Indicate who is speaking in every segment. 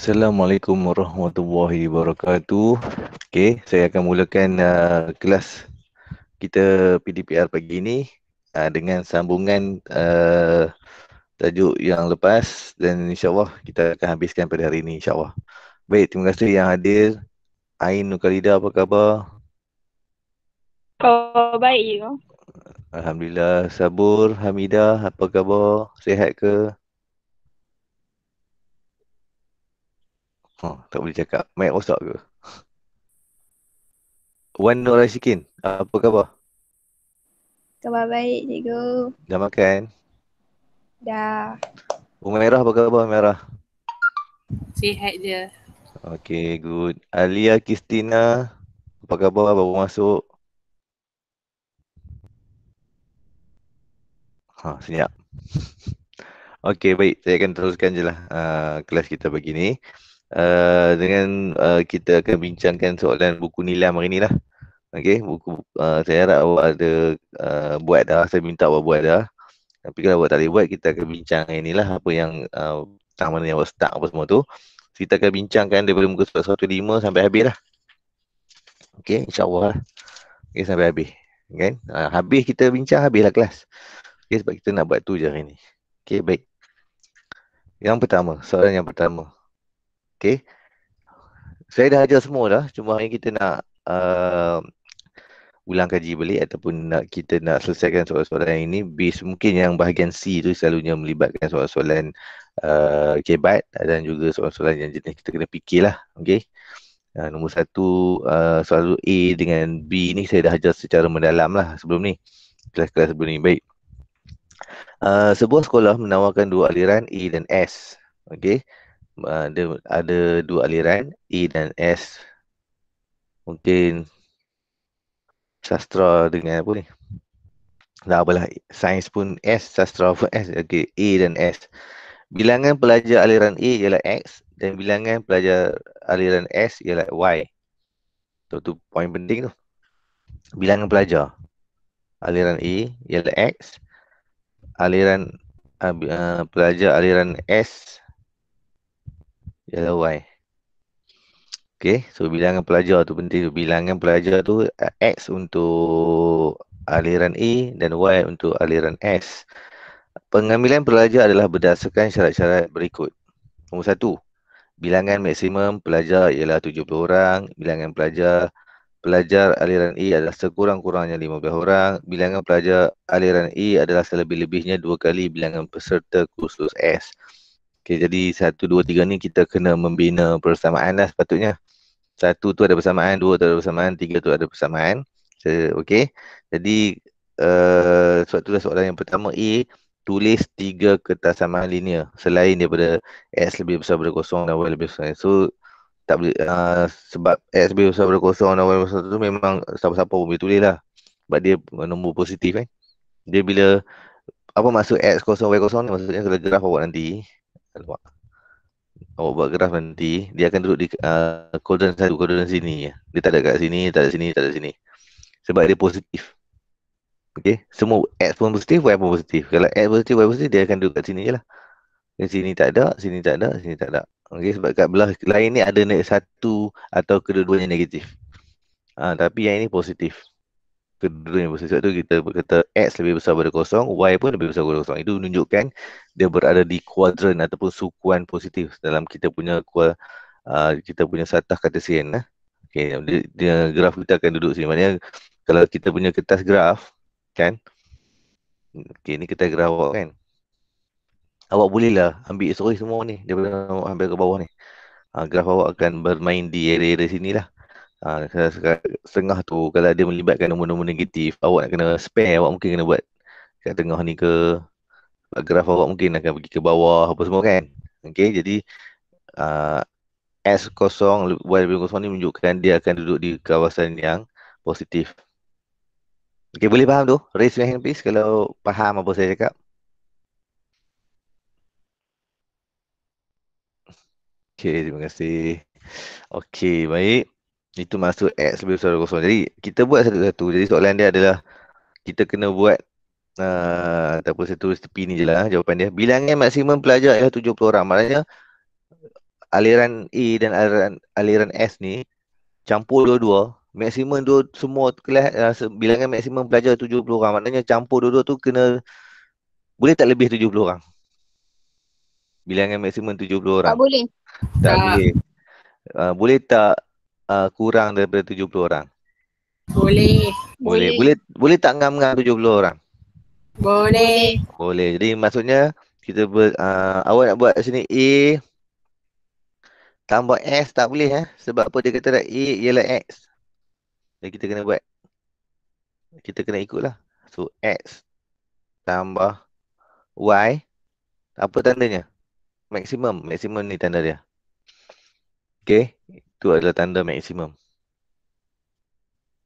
Speaker 1: Assalamualaikum warahmatullahi wabarakatuh. Okey, saya akan mulakan uh, kelas kita PDPR pagi ini uh, dengan sambungan uh, tajuk yang lepas dan insyaAllah kita akan habiskan pada hari ini insyaAllah. Baik, terima kasih yang hadir. Ain Nukalida, apa khabar? Oh, baik, Alhamdulillah, Sabur, Hamidah, apa khabar? Sehat ke? Oh, tak boleh cakap. Mic rosak ke? Wan Nur Aisyikin, apa khabar? Khabar baik, cikgu. Dah makan? Dah. merah. apa khabar merah? Sihat je. Okay, good. Alia Kristina, apa khabar? Baru masuk. Ha, senyap. Okay, baik. Saya akan teruskan je lah uh, kelas kita begini. ni. Uh, dengan uh, kita akan bincangkan soalan buku nilam hari ni lah Okay, buku, uh, saya harap awak ada uh, buat dah Saya minta awak buat dah Tapi kalau awak tak boleh buat, kita akan bincang hari ni lah Apa yang, uh, tak mana yang awak start apa semua tu Kita akan bincangkan daripada muka surat 15 sampai habis lah Okay, insyaAllah lah Okay, sampai habis okay? Uh, habis kita bincang, habislah kelas Okay, sebab kita nak buat tu je hari ni Okay, baik Yang pertama, soalan yang pertama Okay. Saya dah ajar semua dah. Cuma yang kita nak uh, ulang kaji balik ataupun nak, kita nak selesaikan soalan-soalan ini. Base, mungkin yang bahagian C tu selalunya melibatkan soalan-soalan uh, kebat dan juga soalan-soalan yang jenis kita kena fikirlah. Okay. Uh, nombor satu, uh, soalan A dengan B ni saya dah ajar secara mendalam lah sebelum ni. Kelas-kelas sebelum ni. Baik. Uh, sebuah sekolah menawarkan dua aliran A dan S. Okay. Ah, ada ada dua aliran E dan S mungkin sastra dengan apa ni tak apalah sains pun S sastra pun S okay, E dan S bilangan pelajar aliran E ialah X dan bilangan pelajar aliran S ialah Y so, tu poin penting tu bilangan pelajar aliran E ialah X aliran uh, pelajar aliran S Yellow Y. Okay, so bilangan pelajar tu penting. Bilangan pelajar tu uh, X untuk aliran A dan Y untuk aliran S. Pengambilan pelajar adalah berdasarkan syarat-syarat berikut. Nombor satu, bilangan maksimum pelajar ialah 70 orang. Bilangan pelajar pelajar aliran A adalah sekurang-kurangnya 15 orang. Bilangan pelajar aliran A adalah selebih-lebihnya dua kali bilangan peserta kursus S. Okay, jadi satu, dua, tiga ni kita kena membina persamaan lah sepatutnya. Satu tu ada persamaan, dua tu ada persamaan, tiga tu ada persamaan. Okay. Jadi, uh, sebab tu lah soalan yang pertama. A, tulis tiga kertas samaan linear selain daripada X lebih besar daripada kosong dan Y lebih besar. So, tak boleh, uh, sebab X lebih besar daripada kosong dan Y lebih besar tu memang siapa-siapa pun boleh tulis lah. Sebab dia nombor positif Eh. Dia bila apa maksud X kosong, Y kosong ni maksudnya kalau graf awak nanti Alamak. Awak buat graf nanti, dia akan duduk di uh, satu, kodan sini. Ya. Dia tak ada kat sini, tak ada sini, tak ada sini. Sebab dia positif. Okay. Semua X pun positif, Y pun positif. Kalau X positif, Y positif, dia akan duduk kat sini je lah. Di sini tak ada, sini tak ada, sini tak ada. Okay. Sebab kat belah lain ni ada satu atau kedua-duanya negatif. Ha, tapi yang ini positif kedua yang besar sebab tu kita berkata X lebih besar daripada kosong, Y pun lebih besar daripada kosong. Itu menunjukkan dia berada di kuadran ataupun sukuan positif dalam kita punya kuah, uh, kita punya satah kata sien. Eh. Okay. Dia, dia, graf kita akan duduk sini. Maksudnya kalau kita punya kertas graf, kan? Okay, ni kertas graf awak kan? Awak bolehlah ambil sorry e semua ni. Dia boleh ambil ke bawah ni. Uh, graf awak akan bermain di area-area sini lah. Ha, setengah tu kalau dia melibatkan nombor-nombor negatif awak nak kena spare awak mungkin kena buat kat tengah ni ke graf awak mungkin akan pergi ke bawah apa semua kan okey jadi uh, S kosong Y lebih kosong ni menunjukkan dia akan duduk di kawasan yang positif okey boleh faham tu raise your hand please kalau faham apa saya cakap okey terima kasih okey baik itu masuk X lebih besar daripada kosong. Jadi kita buat satu-satu. Jadi soalan dia adalah kita kena buat uh, ah, ataupun saya tulis tepi ni je lah jawapan dia. Bilangan maksimum pelajar ialah 70 orang. Maknanya aliran A dan aliran, aliran S ni campur dua-dua maksimum dua semua kelas uh, ah, bilangan maksimum pelajar 70 orang maknanya campur dua-dua tu kena boleh tak lebih 70 orang bilangan maksimum 70 orang tak boleh tak, tak. boleh uh, boleh tak uh, kurang daripada 70 orang? Boleh. Boleh. Boleh boleh, tak ngam-ngam 70 orang? Boleh. Boleh. Jadi maksudnya kita ber, uh, awak nak buat sini A tambah S tak boleh eh sebab apa dia kata A ialah X. Jadi kita kena buat kita kena ikutlah. So X tambah Y apa tandanya? Maksimum. Maksimum ni tanda dia. Okay. Itu adalah tanda maksimum.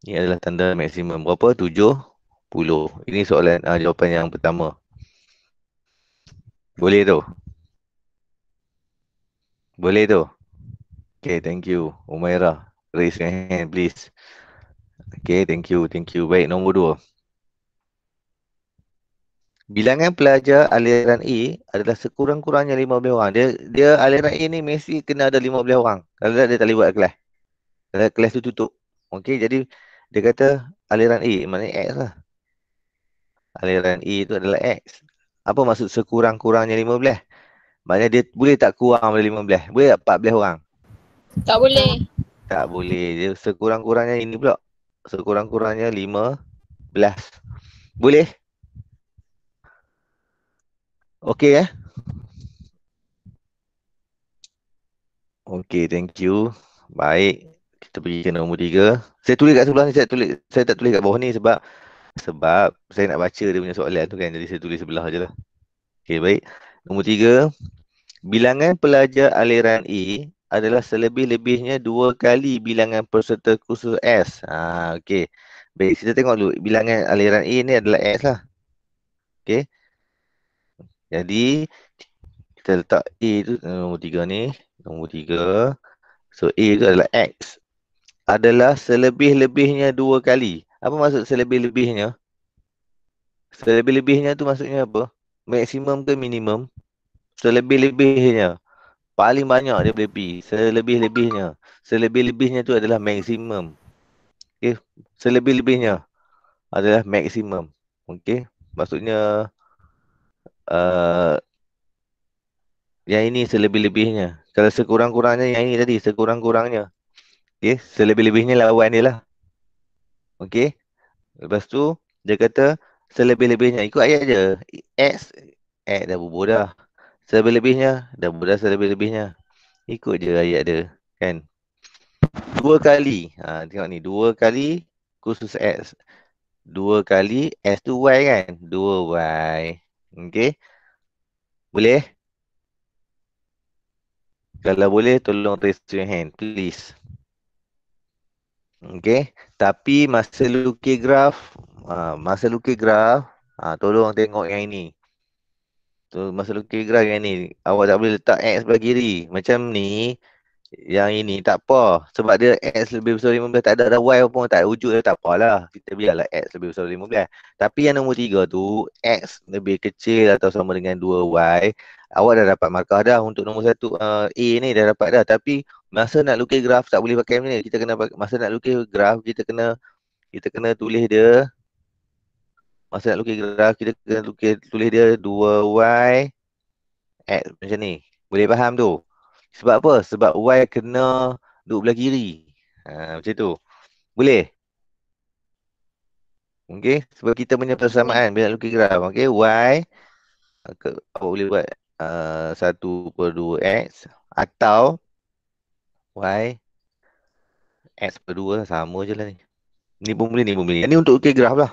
Speaker 1: Ini adalah tanda maksimum. Berapa? 70. Ini soalan uh, jawapan yang pertama. Boleh tu? Boleh tu? Okay, thank you. Umairah, raise your hand please. Okay, thank you, thank you. Baik, nombor dua bilangan pelajar aliran A adalah sekurang-kurangnya 15 orang. Dia dia aliran A ni mesti kena ada 15 orang. Kalau tak dia tak boleh buat kelas. Kalau kelas tu tutup. Okey, jadi dia kata aliran A maknanya X lah. Aliran A tu adalah X. Apa maksud sekurang-kurangnya 15? Maknanya dia boleh tak kurang dari 15? Boleh tak 14 orang? Tak boleh. Tak boleh. Dia sekurang-kurangnya ini pula. Sekurang-kurangnya 15. Boleh? Okay eh. Okay, thank you. Baik, kita pergi ke nombor tiga. Saya tulis kat sebelah ni, saya tulis saya tak tulis kat bawah ni sebab sebab saya nak baca dia punya soalan tu kan. Jadi saya tulis sebelah je lah. Okay, baik. Nombor tiga. Bilangan pelajar aliran E adalah selebih-lebihnya dua kali bilangan peserta kursus S. Ah, okay. Baik, kita tengok dulu. Bilangan aliran E ni adalah S lah. Okay. Jadi kita letak A tu eh, nombor tiga ni, nombor tiga, So A tu adalah x adalah selebih-lebihnya dua kali. Apa maksud selebih-lebihnya? Selebih-lebihnya tu maksudnya apa? Maksimum ke minimum? Selebih-lebihnya. Paling banyak dia boleh pergi. Selebih-lebihnya. Selebih-lebihnya tu adalah maksimum. Okay. Selebih-lebihnya adalah maksimum. Okay. Maksudnya uh, yang ini selebih-lebihnya. Kalau sekurang-kurangnya yang ini tadi, sekurang-kurangnya. Okey, selebih-lebihnya lawan dia lah. Okey. Lepas tu dia kata selebih-lebihnya ikut ayat je. X eh dah bubuh dah. Selebih-lebihnya dah bubuh dah selebih-lebihnya. Ikut je ayat dia, kan? Dua kali. Ha, tengok ni, dua kali khusus X. Dua kali S tu Y kan? Dua Y. Okey. Boleh? Kalau boleh tolong raise your hand please. Okey, tapi masa lukis graf, ah, masa lukis graf, ah, tolong tengok yang ini. Tu masa lukis graf yang ini, awak tak boleh letak x bagi kiri macam ni yang ini tak apa sebab dia x lebih besar 15 tak ada dah y pun tak ada wujud dia tak apalah kita biarlah x lebih besar 15 tapi yang nombor tiga tu x lebih kecil atau sama dengan 2y awak dah dapat markah dah untuk nombor satu uh, a ni dah dapat dah tapi masa nak lukis graf tak boleh pakai ni kita kena masa nak lukis graf kita kena kita kena tulis dia masa nak lukis graf kita kena lukis tulis dia 2y x macam ni boleh faham tu sebab apa? Sebab Y kena duduk belah kiri. Ha, macam tu. Boleh? Okey, sebab kita punya persamaan bila lukis graf. Okey, Y ke, apa boleh buat? Uh, satu uh, per dua X atau Y X per dua sama je lah ni. Ni pun boleh, ni pun boleh. Ini untuk lukis graf lah.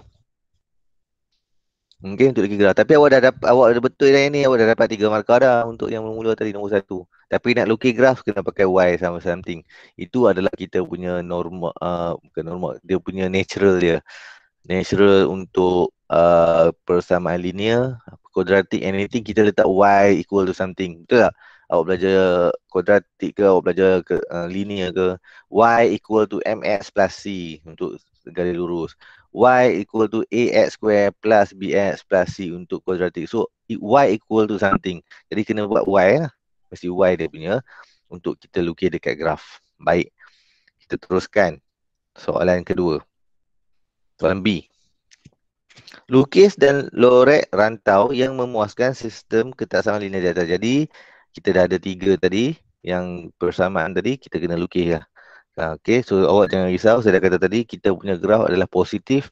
Speaker 1: Okay, untuk lagi gerah. Tapi awak dah dapat, awak dah betul dah yang ni, awak dah dapat tiga markah dah untuk yang mula-mula tadi, nombor satu. Tapi nak lukis graf, kena pakai Y sama something. Itu adalah kita punya norma, uh, bukan norma, dia punya natural dia. Natural untuk uh, persamaan linear, quadratic, anything, kita letak Y equal to something. Betul tak? Awak belajar quadratic ke, awak belajar ke, uh, linear ke, Y equal to MX plus C untuk garis lurus y equal to ax square plus bx plus c untuk kuadratik. So y equal to something. Jadi kena buat y lah. Mesti y dia punya untuk kita lukis dekat graf. Baik. Kita teruskan soalan kedua. Soalan B. Lukis dan lorek rantau yang memuaskan sistem ketaksaman linear data. Jadi kita dah ada tiga tadi yang persamaan tadi kita kena lukis lah. Ah, okay, so awak jangan risau. Saya dah kata tadi, kita punya graf adalah positif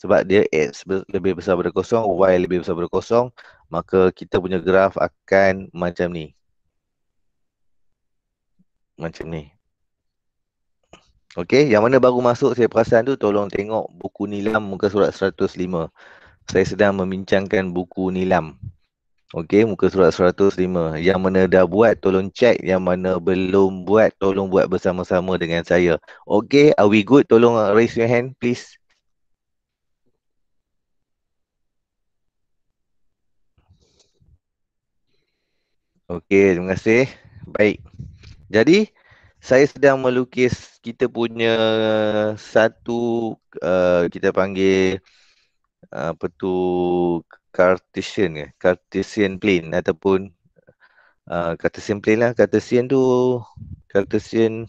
Speaker 1: sebab dia X lebih besar daripada kosong, Y lebih besar daripada kosong. Maka kita punya graf akan macam ni. Macam ni. Okay, yang mana baru masuk saya perasan tu, tolong tengok buku nilam muka surat 105. Saya sedang membincangkan buku nilam. Okey, muka surat 105. Yang mana dah buat, tolong cek. Yang mana belum buat, tolong buat bersama-sama dengan saya. Okey, are we good? Tolong uh, raise your hand, please. Okey, terima kasih. Baik. Jadi, saya sedang melukis kita punya satu, uh, kita panggil uh, apa tu Cartesian ke? Ya. Cartesian plane ataupun uh, Cartesian plane lah. Cartesian tu Cartesian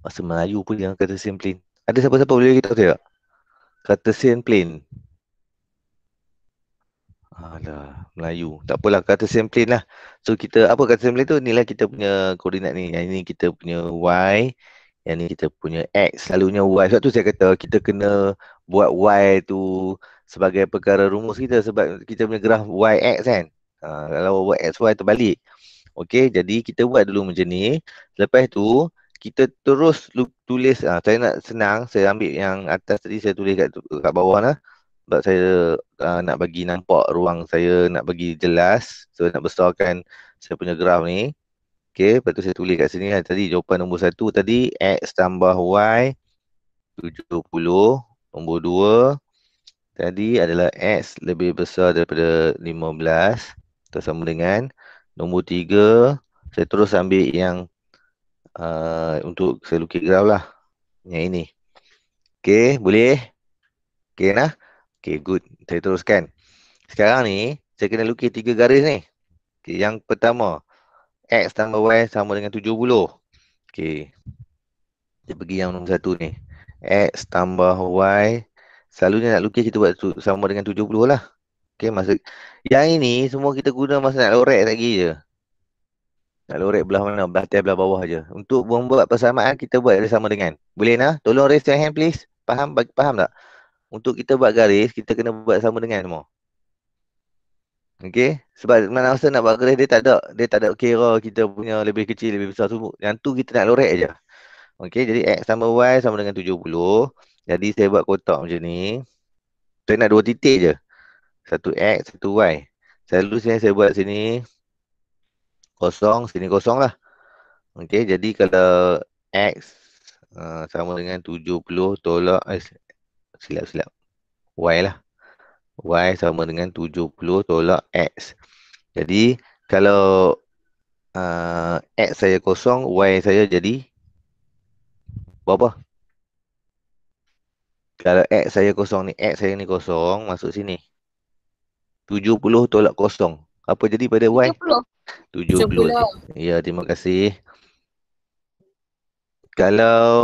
Speaker 1: Bahasa Melayu pun yang Cartesian plane. Ada siapa-siapa boleh kita tahu tak? Cartesian plane. ada Melayu. Tak apalah, Cartesian plane lah. So, kita apa Cartesian plane tu? Inilah kita punya koordinat ni. Yang ini kita punya Y. Yang ni kita punya X. Selalunya Y. Sebab tu saya kata kita kena buat Y tu sebagai perkara rumus kita sebab kita punya graf YX kan. Ha, kalau YXY terbalik. Okey, jadi kita buat dulu macam ni. Lepas tu, kita terus tulis. Ha, saya nak senang, saya ambil yang atas tadi saya tulis kat, kat bawah lah. Sebab saya uh, nak bagi nampak ruang saya, nak bagi jelas. So, nak besarkan saya punya graf ni. Okey, lepas tu saya tulis kat sini. Lah. Tadi jawapan nombor satu tadi, X tambah Y 70. Nombor dua, tadi adalah X lebih besar daripada 15 sama dengan nombor 3 saya terus ambil yang uh, untuk saya lukis graf lah yang ini Okey, boleh? Okey, nah? Okey, good. Saya teruskan. Sekarang ni, saya kena lukis tiga garis ni. Okey, yang pertama. X tambah Y sama dengan 70. Okey. Kita pergi yang nombor satu ni. X tambah Y Selalunya nak lukis kita buat tu, sama dengan 70 lah. Okay, masa yang ini semua kita guna masa nak lorek lagi je. Nak lorek belah mana? Belah atas, belah bawah je. Untuk membuat persamaan, kita buat dia sama dengan. Boleh nak? Tolong raise your hand please. Faham? Bagi, faham tak? Untuk kita buat garis, kita kena buat sama dengan semua. Okay? Sebab mana masa nak buat garis, dia tak ada. Dia tak ada kira kita punya lebih kecil, lebih besar semua. Yang tu kita nak lorek je. Okay, jadi X sama Y sama dengan 70. Jadi saya buat kotak macam ni. Saya nak dua titik je. Satu X, satu Y. Selalu saya, saya buat sini. Kosong, sini kosong lah. Okey, jadi kalau X uh, sama dengan 70 tolak. Eh, silap, silap. Y lah. Y sama dengan 70 tolak X. Jadi kalau uh, X saya kosong, Y saya jadi berapa? Kalau X saya kosong ni, X saya ni kosong, masuk sini. 70 tolak kosong. Apa jadi pada Y? 70. 70. 70. Ya, terima kasih. Kalau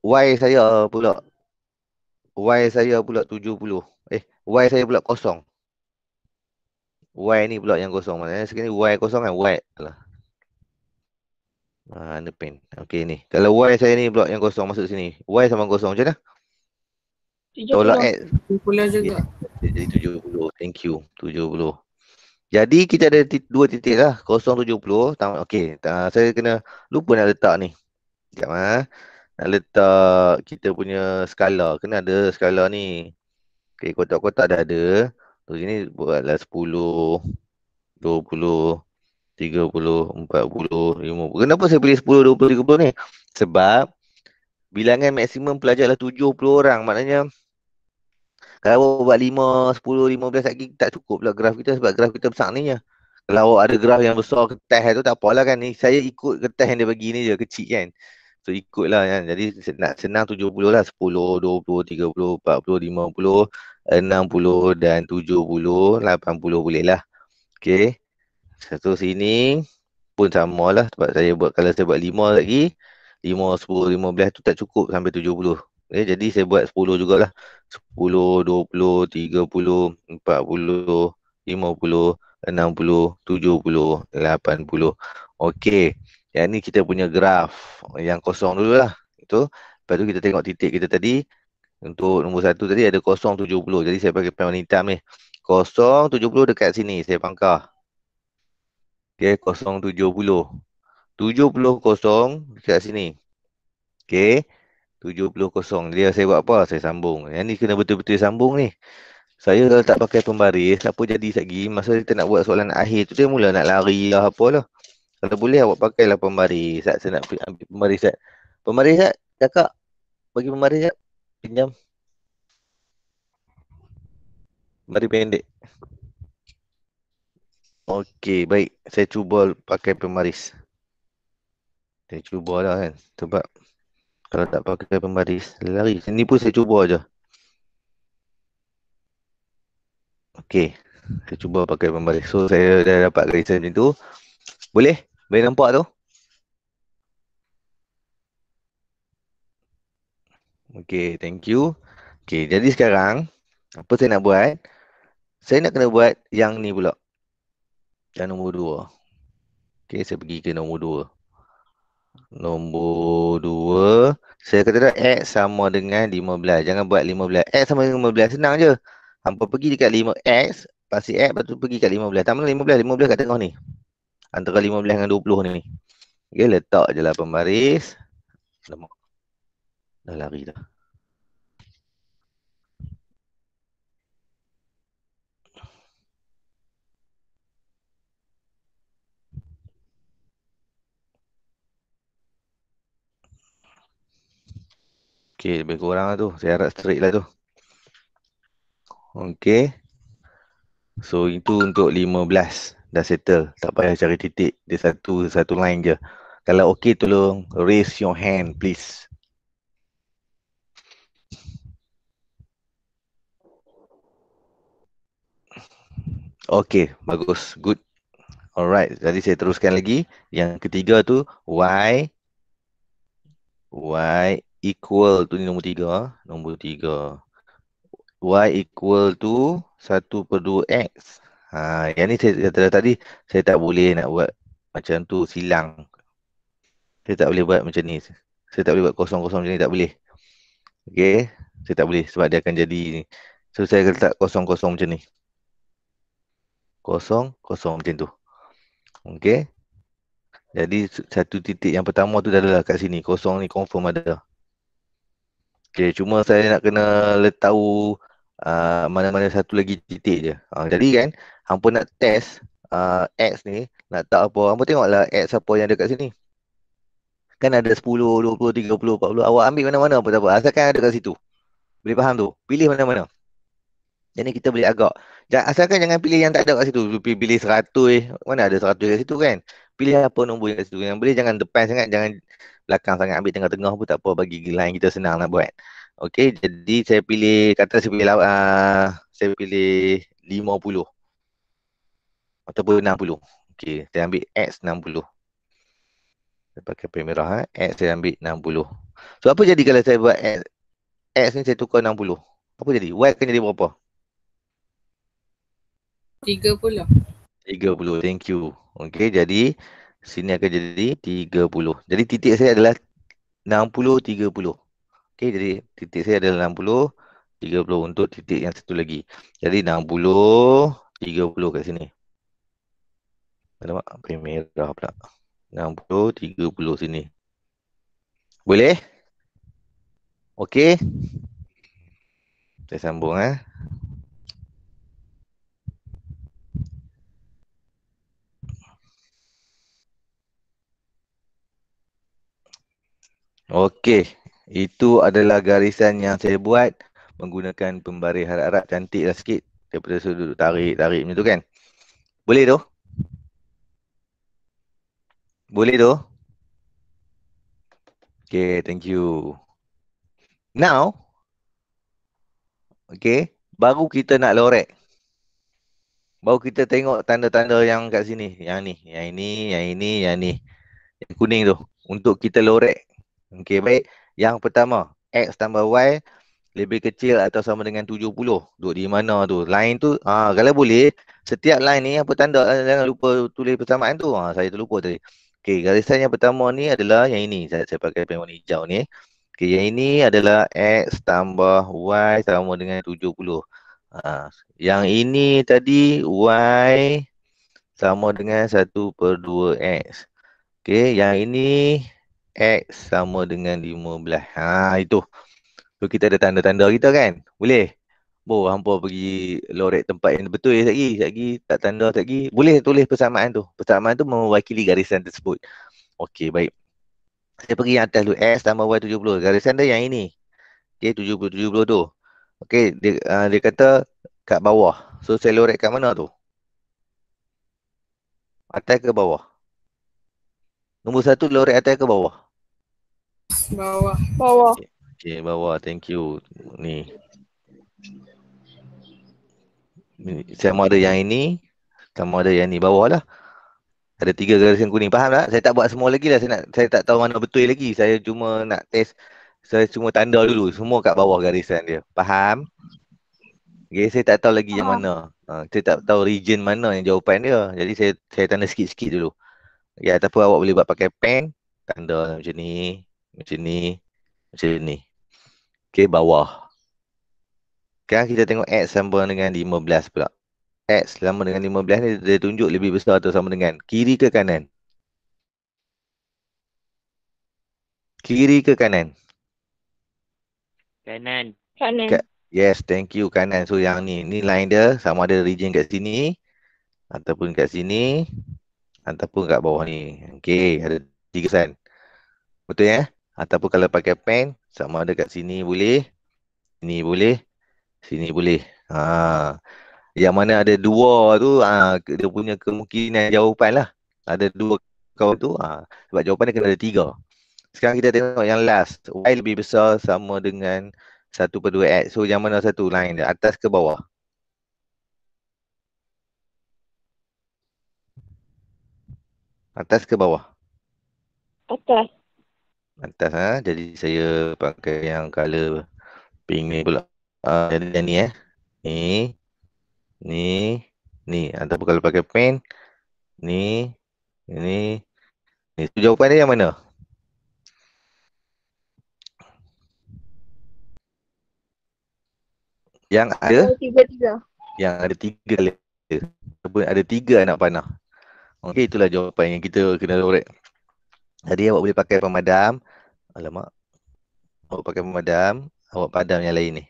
Speaker 1: Y saya pula. Y saya pula 70. Eh, Y saya pula kosong. Y ni pula yang kosong. Maksudnya, sekarang ni Y kosong kan? Y. lah Ha, ah, underpin. Okey ni. Kalau Y saya ni pula yang kosong masuk sini. Y sama kosong. Macam mana? 70. Tolak at 70 juga. Yeah. Jadi 70. Thank you. 70. Jadi kita ada dua titik lah. 070. Tamat. Okey. Uh, saya kena lupa nak letak ni. Sekejap lah. Nak letak kita punya skala. Kena ada skala ni. Okey. Kotak-kotak dah ada. So, ini buatlah 10, 20, 30, 40, 50. Kenapa saya pilih 10, 20, 30 ni? Sebab bilangan maksimum pelajar adalah 70 orang maknanya kalau awak buat 5, 10, 15 lagi tak cukup lah graf kita sebab graf kita besar ni je. Kalau ada graf yang besar kertas tu tak apalah kan. Ni saya ikut kertas yang dia bagi ni je kecil kan. So ikutlah kan. Jadi nak senang 70 lah 10, 20, 30, 40, 50, 60 dan 70, 80 boleh lah. Okay. Satu sini pun sama lah sebab saya buat kalau saya buat 5 lagi 5, 10, 15 tu tak cukup sampai 70. Okay, eh, jadi saya buat 10 jugalah. 10, 20, 30, 40, 50, 60, 70, 80. Okey. Yang ni kita punya graf yang kosong dulu lah. Itu. Lepas tu kita tengok titik kita tadi. Untuk nombor satu tadi ada kosong 70. Jadi saya pakai pen hitam ni. Kosong 70 dekat sini. Saya pangkah. Okey. Kosong 70. 70 kosong dekat sini. Okey. 70 kosong. Dia saya buat apa? Saya sambung. Yang ni kena betul-betul sambung ni. Saya kalau tak pakai pembaris, apa jadi satgi? Masa kita nak buat soalan akhir tu, dia mula nak lari lah apa lah. Kalau boleh awak pakailah pembaris. Sat, saya nak ambil pembaris. Sat. Pembaris sat, kakak. Bagi pembaris sat. Pinjam. Pembaris pendek. Okey, baik. Saya cuba pakai pembaris. Dia cuba lah kan Sebab Kalau tak pakai pembaris Lari Ini pun saya cuba je Okay Saya cuba pakai pembaris So saya dah dapat Kerisan macam tu Boleh? Boleh nampak tu? Okay Thank you Okay Jadi sekarang Apa saya nak buat Saya nak kena buat Yang ni pula Yang nombor dua Okay Saya pergi ke nombor dua Nombor 2 Saya kata dah X sama dengan 15 Jangan buat 15 X sama dengan 15 Senang je Hampa pergi dekat 5 X Pasti X Lepas tu pergi dekat 15 Tak mana 15 15 kat tengah ni Antara 15 dengan 20 ni Okay letak je lah pembaris Lemak Dah lari dah Okey, lebih kurang lah tu. Saya harap straight lah tu. Okey. So, itu untuk 15. Dah settle. Tak payah cari titik. Dia satu, satu line je. Kalau okey, tolong raise your hand, please. Okey, bagus. Good. Alright, jadi saya teruskan lagi. Yang ketiga tu, why? Why equal tu ni nombor tiga. Ah. Nombor tiga. Y equal to 1 per 2X. Ha, yang ni saya kata tadi, saya tak boleh nak buat macam tu silang. Saya tak boleh buat macam ni. Saya tak boleh buat kosong-kosong macam ni, tak boleh. Okay. Saya tak boleh sebab dia akan jadi ni. So saya akan letak kosong-kosong macam ni. Kosong-kosong macam tu. Okay. Jadi satu titik yang pertama tu dah ada lah kat sini. Kosong ni confirm ada. Okay, cuma saya nak kena letau uh, mana-mana satu lagi titik je. Uh, jadi kan, hampa nak test uh, X ni, nak tak apa. Hampa tengoklah X apa yang ada kat sini. Kan ada 10, 20, 30, 40. Awak ambil mana-mana apa tak apa. Asalkan ada kat situ. Boleh faham tu? Pilih mana-mana. Jadi kita boleh agak. Asalkan jangan pilih yang tak ada kat situ. Pilih 100. Mana ada 100 kat situ kan? pilih lah apa nombor yang situ yang boleh jangan depan sangat jangan belakang sangat ambil tengah-tengah pun tak apa bagi line kita senang nak buat okey jadi saya pilih kata saya pilih uh, saya pilih 50 ataupun 60 okey saya ambil x 60 saya pakai pen merah eh x saya ambil 60 so apa jadi kalau saya buat x x ni saya tukar 60 apa jadi y akan jadi berapa 30 30 thank you Okey, jadi sini akan jadi 30. Jadi titik saya adalah 60, 30. Okey, jadi titik saya adalah 60, 30 untuk titik yang satu lagi. Jadi 60, 30 kat sini. Alamak, apa yang merah pula. 60, 30 sini. Boleh? Okey. Saya sambung eh. Okey, itu adalah garisan yang saya buat menggunakan pembaris harap-harap cantiklah sikit daripada sudut tarik-tarik macam tu kan. Boleh tu? Boleh tu? Okey, thank you. Now, okey, baru kita nak lorek. Baru kita tengok tanda-tanda yang kat sini. Yang ni, yang ini, yang ini, yang ni. Yang kuning tu. Untuk kita lorek Okey, baik. Yang pertama, X tambah Y lebih kecil atau sama dengan 70. Duduk di mana tu? Line tu, ha, kalau boleh, setiap line ni apa tanda? Eh, jangan lupa tulis pertamaan tu. Ha, saya terlupa tadi. Okey, garisan yang pertama ni adalah yang ini. Saya, saya pakai pen warna hijau ni. Okey, yang ini adalah X tambah Y sama dengan 70. Ha, yang ini tadi Y sama dengan 1 per 2X. Okey, yang ini X sama dengan 15. Ha itu. So kita ada tanda-tanda kita kan? Boleh? Bo, hampa pergi lorek tempat yang betul ya lagi. Lagi tak tanda lagi. Boleh tulis persamaan tu. Persamaan tu mewakili garisan tersebut. Okey, baik. Saya pergi yang atas tu X tambah Y 70. Garisan dia yang ini. Okey, 70, 70 tu. Okey, dia, uh, dia kata kat bawah. So, saya lorek kat mana tu? Atas ke bawah? Nombor satu lorek atas ke bawah? Bawah. Bawah. Okay, bawah. Thank you. Ni. Sama ada yang ini. Sama ada yang ni. Bawah lah. Ada tiga garis yang kuning. Faham tak? Saya tak buat semua lagi lah. Saya, nak, saya tak tahu mana betul lagi. Saya cuma nak test. Saya cuma tanda dulu. Semua kat bawah garisan dia. Faham? Okay, saya tak tahu lagi ah. yang mana. Ha, saya tak tahu region mana yang jawapan dia. Jadi saya saya tanda sikit-sikit dulu. Ya, okay, ataupun awak boleh buat pakai pen. Tanda macam ni macam ni macam ni okey bawah kan kita tengok x sama dengan 15 pula x sama dengan 15 ni dia tunjuk lebih besar atau sama dengan kiri ke kanan kiri ke kanan kanan kanan yes thank you kanan so yang ni ni line dia sama ada region kat sini ataupun kat sini ataupun kat bawah ni Okay, ada tiga sen betul ya eh? Ataupun kalau pakai pen, sama ada kat sini boleh. Sini boleh. Sini boleh. Ha. Yang mana ada dua tu, ha, dia punya kemungkinan jawapan lah. Ada dua kau tu, ha. sebab jawapan dia kena ada tiga. Sekarang kita tengok yang last. Y lebih besar sama dengan 1 per 2X. So, yang mana satu lain, dia? Atas ke bawah? Atas ke bawah? Atas. Mantas ha? Ah, jadi saya pakai yang color pink ni pula. Uh, ah, jadi ni eh. Ni. Ni. Ni. Atau kalau pakai pen. Ni. Ni. Ni. Itu jawapan dia yang mana? Yang ada? Tiga-tiga. Yang ada tiga letter. Ataupun ada tiga anak panah. Okey, itulah jawapan yang kita kena lorek. Jadi awak boleh pakai pemadam. Alamak. Awak pakai pemadam. Awak padam yang lain ni.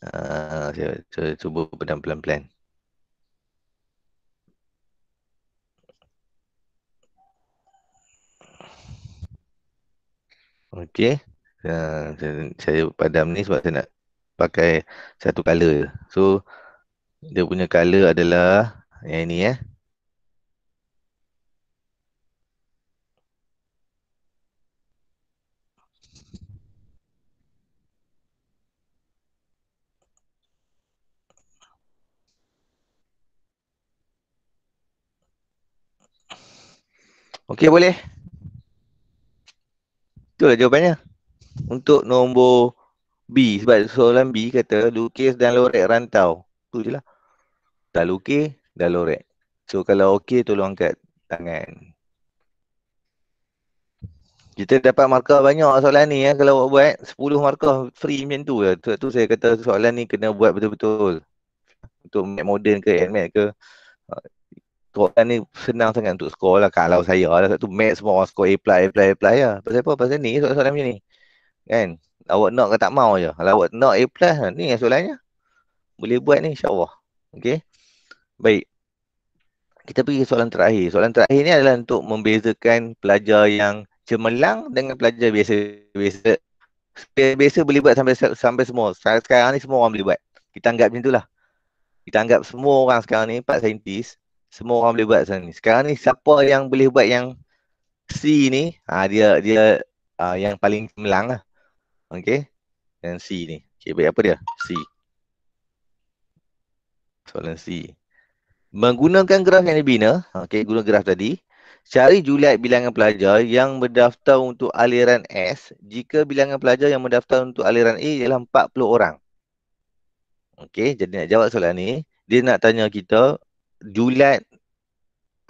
Speaker 1: Uh, cuba padam pelan-pelan. Okey. Uh, saya, saya padam ni sebab saya nak pakai satu color. So dia punya color adalah yang ini eh. Ya. Okey boleh. Itulah jawapannya. Untuk nombor B sebab soalan B kata lukis dan lorek rantau. Tu je lah. Dah lukis dan lorek. So kalau okey tolong angkat tangan. Kita dapat markah banyak soalan ni ya. Kalau awak buat 10 markah free macam tu lah. Sebab tu saya kata soalan ni kena buat betul-betul. Untuk modern ke admit ke. Quran ni senang sangat untuk score lah kalau saya lah satu mat semua orang score apply apply A plus ya. Pasal apa? Pasal ni soalan-soalan macam ni. Kan? Awak nak ke tak mau je. Kalau awak nak A plus ha, ni yang soalannya. Boleh buat ni insyaAllah. Okay? Baik. Kita pergi ke soalan terakhir. Soalan terakhir ni adalah untuk membezakan pelajar yang cemerlang dengan pelajar biasa-biasa. Biasa boleh buat sampai sampai semua. Sekarang sekarang ni semua orang boleh buat. Kita anggap macam lah. Kita anggap semua orang sekarang ni, part saintis, semua orang boleh buat sekarang ni. Sekarang ni siapa yang boleh buat yang C ni, ha, dia dia ha, yang paling melang lah. Okay. Yang C ni. Okay, baik apa dia? C. Soalan C. Menggunakan graf yang dibina, okay, guna graf tadi, cari juliat bilangan pelajar yang berdaftar untuk aliran S jika bilangan pelajar yang berdaftar untuk aliran A ialah 40 orang. okay? jadi nak jawab soalan ni, dia nak tanya kita julat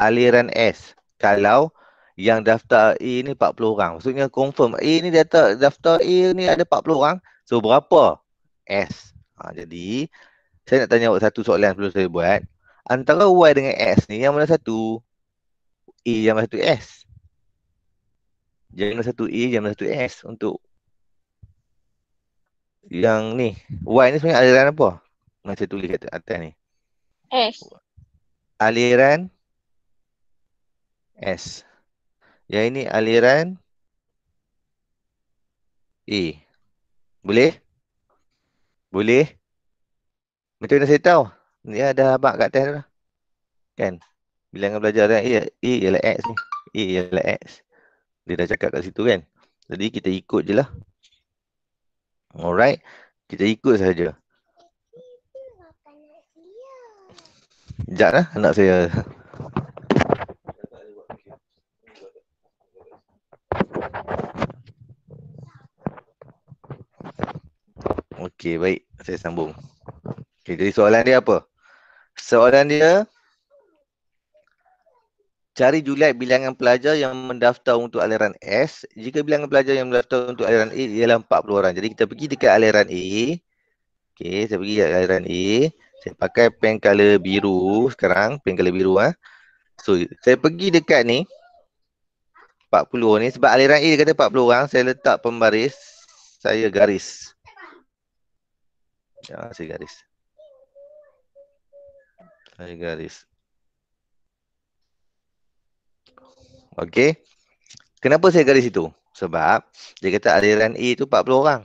Speaker 1: aliran S kalau yang daftar A ni 40 orang. Maksudnya confirm A ni data daftar A ni ada 40 orang. So berapa S? Ha, jadi saya nak tanya satu soalan sebelum saya buat. Antara Y dengan S ni yang mana satu? A yang mana satu S? Yang mana satu A yang mana satu S untuk yang ni. Y ni sebenarnya aliran apa? Macam tulis kat atas ni. S aliran S. Ya ini aliran E. Boleh? Boleh? Betul nak saya tahu? Ni ada abang kat test tu lah. Kan? Bilangan belajar kan? E, e ialah X ni. E ialah X. Dia dah cakap kat situ kan? Jadi kita ikut je lah. Alright. Kita ikut saja. Sekejap lah anak saya. Okey, baik. Saya sambung. Okay, jadi soalan dia apa? Soalan dia, cari juliat bilangan pelajar yang mendaftar untuk aliran S. Jika bilangan pelajar yang mendaftar untuk aliran A ialah 40 orang. Jadi kita pergi dekat aliran A. Okey, saya pergi dekat aliran A. Saya pakai pen color biru sekarang, pen color biru ah. So, saya pergi dekat ni 40 ni sebab aliran A dia kata 40 orang, saya letak pembaris, saya garis. Ya, saya garis. Saya garis. Okey. Kenapa saya garis itu? Sebab dia kata aliran A tu 40 orang.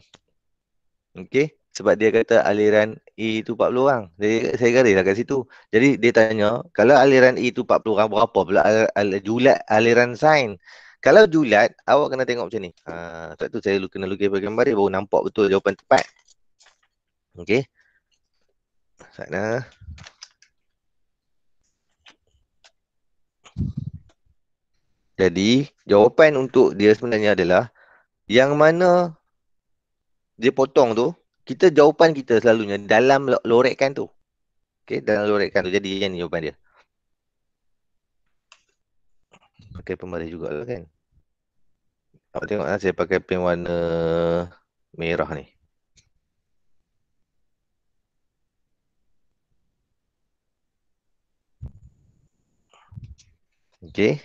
Speaker 1: Okey. Sebab dia kata aliran E tu 40 orang. Jadi saya garis lah kat situ. Jadi dia tanya, kalau aliran E tu 40 orang berapa pula al- al- julat aliran sain? Kalau julat, awak kena tengok macam ni. Ha, tu saya kena lukis pada gambar dia baru nampak betul jawapan tepat. Okay. Sana. Jadi jawapan untuk dia sebenarnya adalah yang mana dia potong tu kita jawapan kita selalunya dalam lorekkan tu. Okey, dalam lorekkan tu. Jadi yang ni jawapan dia. Pakai juga lah kan. Awak tengok lah saya pakai pen warna merah ni. Okey.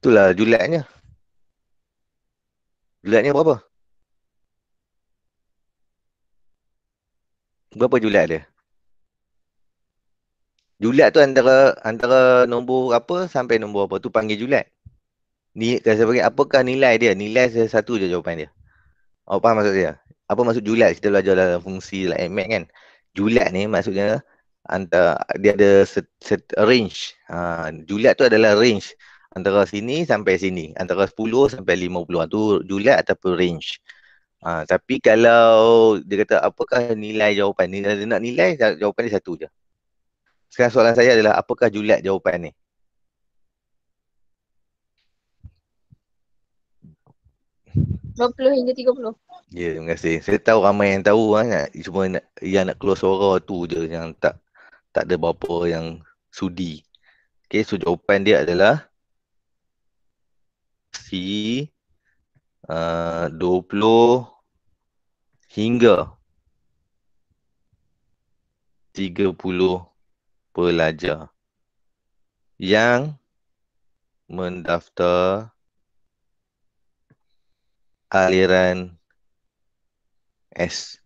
Speaker 1: Itulah julatnya. Julat ni buat apa? Berapa julat dia? Julat tu antara antara nombor apa sampai nombor apa tu panggil julat. Ni kalau saya panggil apakah nilai dia? Nilai saya satu je jawapan dia. Oh, apa maksud dia? Apa maksud julat? Kita belajar dalam fungsi like lah, eh, MAT kan. Julat ni maksudnya antara dia ada set, set range. Ha, julat tu adalah range antara sini sampai sini antara 10 sampai 50 tu julat ataupun range ha, tapi kalau dia kata apakah nilai jawapan ni dia nak nilai jawapan dia satu je sekarang soalan saya adalah apakah julat jawapan ni hingga 30. Ya, yeah, terima kasih. Saya tahu ramai yang tahu kan. Cuma nak, yang nak keluar suara tu je yang tak tak ada berapa yang sudi. Okay, so jawapan dia adalah V uh, 20 hingga puluh pelajar yang mendaftar aliran S.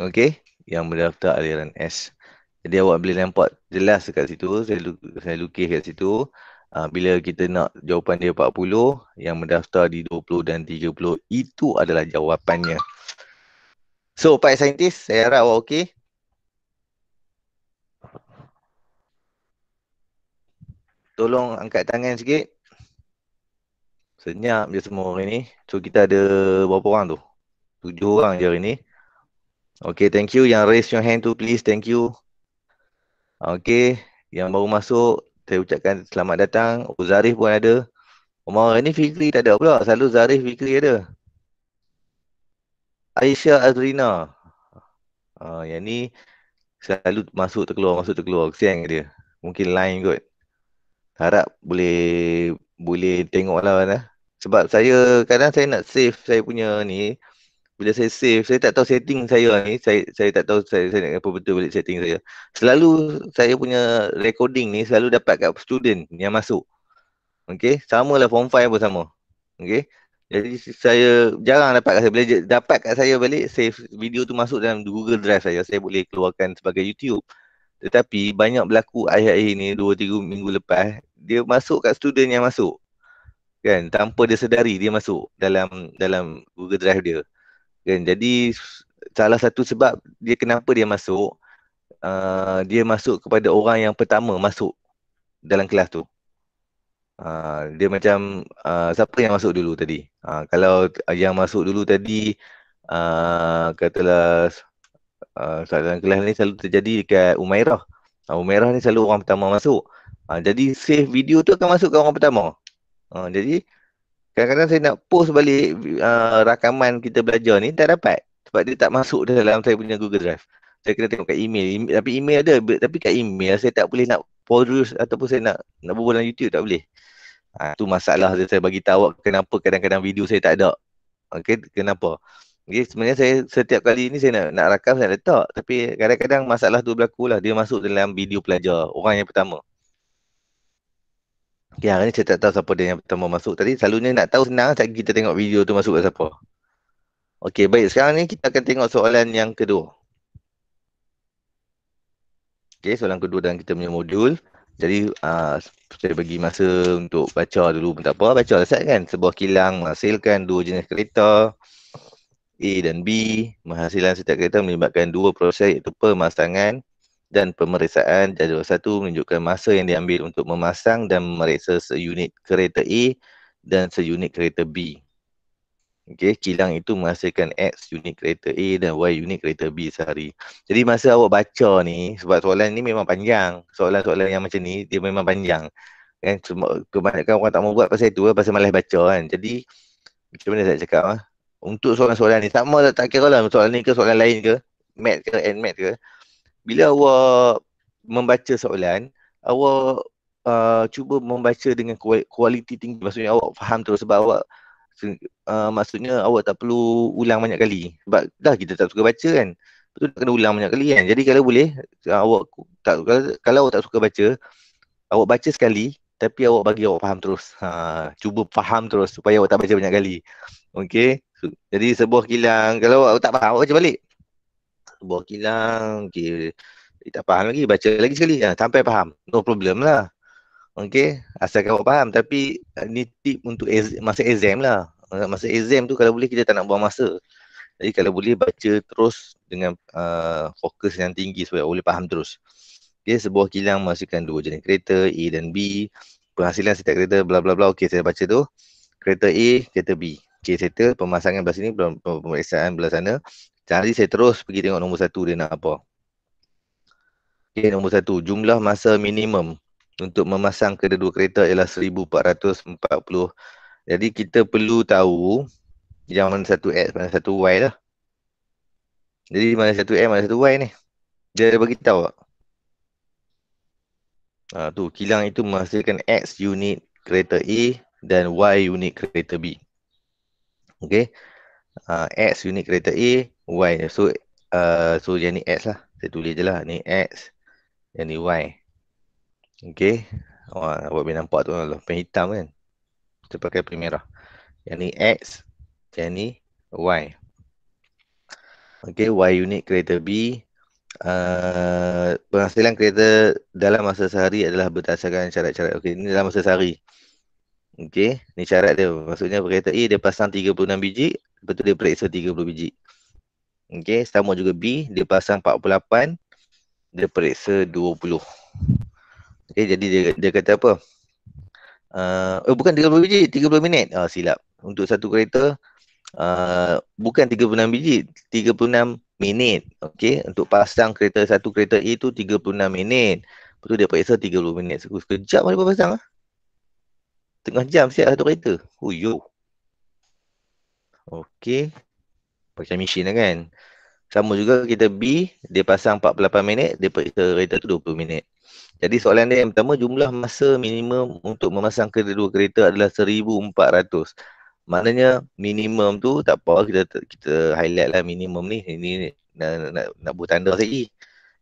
Speaker 1: Okey, yang mendaftar aliran S. Jadi awak boleh nampak jelas dekat situ, saya lukis dekat situ uh, bila kita nak jawapan dia 40 yang mendaftar di 20 dan 30 itu adalah jawapannya so pak saintis saya harap awak okey tolong angkat tangan sikit senyap je semua hari ni so kita ada berapa orang tu 7 orang je hari ni Okay, thank you. Yang raise your hand tu, please. Thank you. Okay. Yang baru masuk, saya ucapkan selamat datang. Oh, Zarif pun ada. Umar Rani Fikri tak ada pula. Selalu Zarif Fikri ada. Aisyah Azrina. Uh, yang ni selalu masuk terkeluar, masuk terkeluar. Kesian dia. Mungkin lain kot. Harap boleh boleh tengok lah. Mana. Sebab saya kadang saya nak save saya punya ni bila saya save saya tak tahu setting saya ni saya saya tak tahu saya, saya apa betul balik setting saya selalu saya punya recording ni selalu dapat kat student yang masuk Okay, sama lah form 5 pun sama Okay, jadi saya jarang dapat kat saya bila dapat kat saya balik save video tu masuk dalam Google Drive saya saya boleh keluarkan sebagai YouTube tetapi banyak berlaku akhir-akhir ni 2 3 minggu lepas dia masuk kat student yang masuk kan tanpa dia sedari dia masuk dalam dalam Google Drive dia dan jadi salah satu sebab dia kenapa dia masuk uh, dia masuk kepada orang yang pertama masuk dalam kelas tu. Uh, dia macam uh, siapa yang masuk dulu tadi? Uh, kalau yang masuk dulu tadi uh, katalah uh, dalam kelas ni selalu terjadi dekat Umairah. Uh, Umairah ni selalu orang pertama masuk. Uh, jadi save video tu akan masuk ke orang pertama. Uh, jadi Kadang-kadang saya nak post balik uh, rakaman kita belajar ni tak dapat sebab dia tak masuk dalam saya punya Google Drive. Saya kena tengok kat email. email tapi email ada tapi kat email saya tak boleh nak produce ataupun saya nak nak berbual dalam YouTube tak boleh. Ha, tu masalah saya, saya bagi tahu awak kenapa kadang-kadang video saya tak ada. Okey, kenapa? Okey, sebenarnya saya setiap kali ni saya nak nak rakam saya letak tapi kadang-kadang masalah tu berlaku lah dia masuk dalam video pelajar orang yang pertama. Okay, hari ni saya tak tahu siapa dia yang pertama masuk tadi. Selalunya nak tahu senang saat kita tengok video tu masuk kat siapa. Okey, baik. Sekarang ni kita akan tengok soalan yang kedua. Okay, soalan kedua dalam kita punya modul. Jadi, uh, saya bagi masa untuk baca dulu pun tak apa. Baca lah saat kan. Sebuah kilang menghasilkan dua jenis kereta. A dan B. Menghasilkan setiap kereta melibatkan dua proses iaitu pemasangan dan pemeriksaan jadual satu menunjukkan masa yang diambil untuk memasang dan memeriksa seunit kereta A dan seunit kereta B. Okey, kilang itu menghasilkan X unit kereta A dan Y unit kereta B sehari. Jadi masa awak baca ni, sebab soalan ni memang panjang. Soalan-soalan yang macam ni, dia memang panjang. Kan, kebanyakan orang tak mau buat pasal itu, eh, pasal malas baca kan. Jadi, macam mana saya cakap? Ha? Untuk soalan-soalan ni, sama tak kira lah soalan ni ke soalan lain ke, mat ke, and mat ke bila awak membaca soalan, awak uh, cuba membaca dengan kualiti tinggi. Maksudnya awak faham terus sebab awak uh, maksudnya awak tak perlu ulang banyak kali. Sebab dah kita tak suka baca kan. Betul tak kena ulang banyak kali kan. Jadi kalau boleh awak tak kalau, kalau awak tak suka baca, awak baca sekali tapi awak bagi awak faham terus. Ha, cuba faham terus supaya awak tak baca banyak kali. Okey. So, jadi sebuah kilang kalau awak tak faham awak baca balik buah kilang, okay. Eh, tak faham lagi, baca lagi sekali. Ha, sampai faham, no problem lah. Okay, asalkan awak faham. Tapi eh, ni tip untuk ex- masa exam lah. Eh, masa exam tu kalau boleh kita tak nak buang masa. Jadi kalau boleh baca terus dengan uh, fokus yang tinggi supaya boleh faham terus. Okay, sebuah kilang menghasilkan dua jenis kereta A dan B. Penghasilan setiap kereta bla bla bla. Okay, saya baca tu. Kereta A, kereta B. Okay, settle. Pemasangan belah sini, pemeriksaan belah sana. Jadi saya terus pergi tengok nombor satu dia nak apa. Okey, nombor satu. Jumlah masa minimum untuk memasang kedua-dua kereta ialah 1440. Jadi kita perlu tahu yang mana satu X, mana satu Y lah. Jadi mana satu X mana satu Y ni. Dia ada beritahu tak? Ha, tu, kilang itu menghasilkan X unit kereta A dan Y unit kereta B. Okey. Uh, X unit kereta A y so uh, so yang ni x lah saya tulis je lah ni x yang ni y Okay. Wah, awak boleh nampak tu lah. Pen hitam kan. Kita pakai pen merah. Yang ni X. Yang ni Y. Okay. Y unit kereta B. Uh, penghasilan kereta dalam masa sehari adalah berdasarkan syarat-syarat. Okay. Ini dalam masa sehari. Okay. ni syarat dia. Maksudnya kereta A dia pasang 36 biji. Lepas tu dia periksa 30 biji. Okey, sama juga B dia pasang 48 dia periksa 20. Okey, jadi dia dia kata apa? Uh, eh bukan 30 biji, 30 minit. Ah oh, silap. Untuk satu kereta uh, bukan 36 biji, 36 minit. Okey, untuk pasang kereta satu kereta A e tu 36 minit. Lepas tu dia periksa 30 minit. Sekejap mari pasang ah. Tengah jam siap satu kereta. Oh, yo. Okey. Pakai mesin lah kan. Sama juga kita B, dia pasang 48 minit, dia periksa kereta tu 20 minit. Jadi soalan dia yang pertama, jumlah masa minimum untuk memasang kedua-dua kereta adalah 1,400. Maknanya minimum tu tak apa, kita, kita highlight lah minimum ni. Ini nak, nak, nak buat tanda lagi.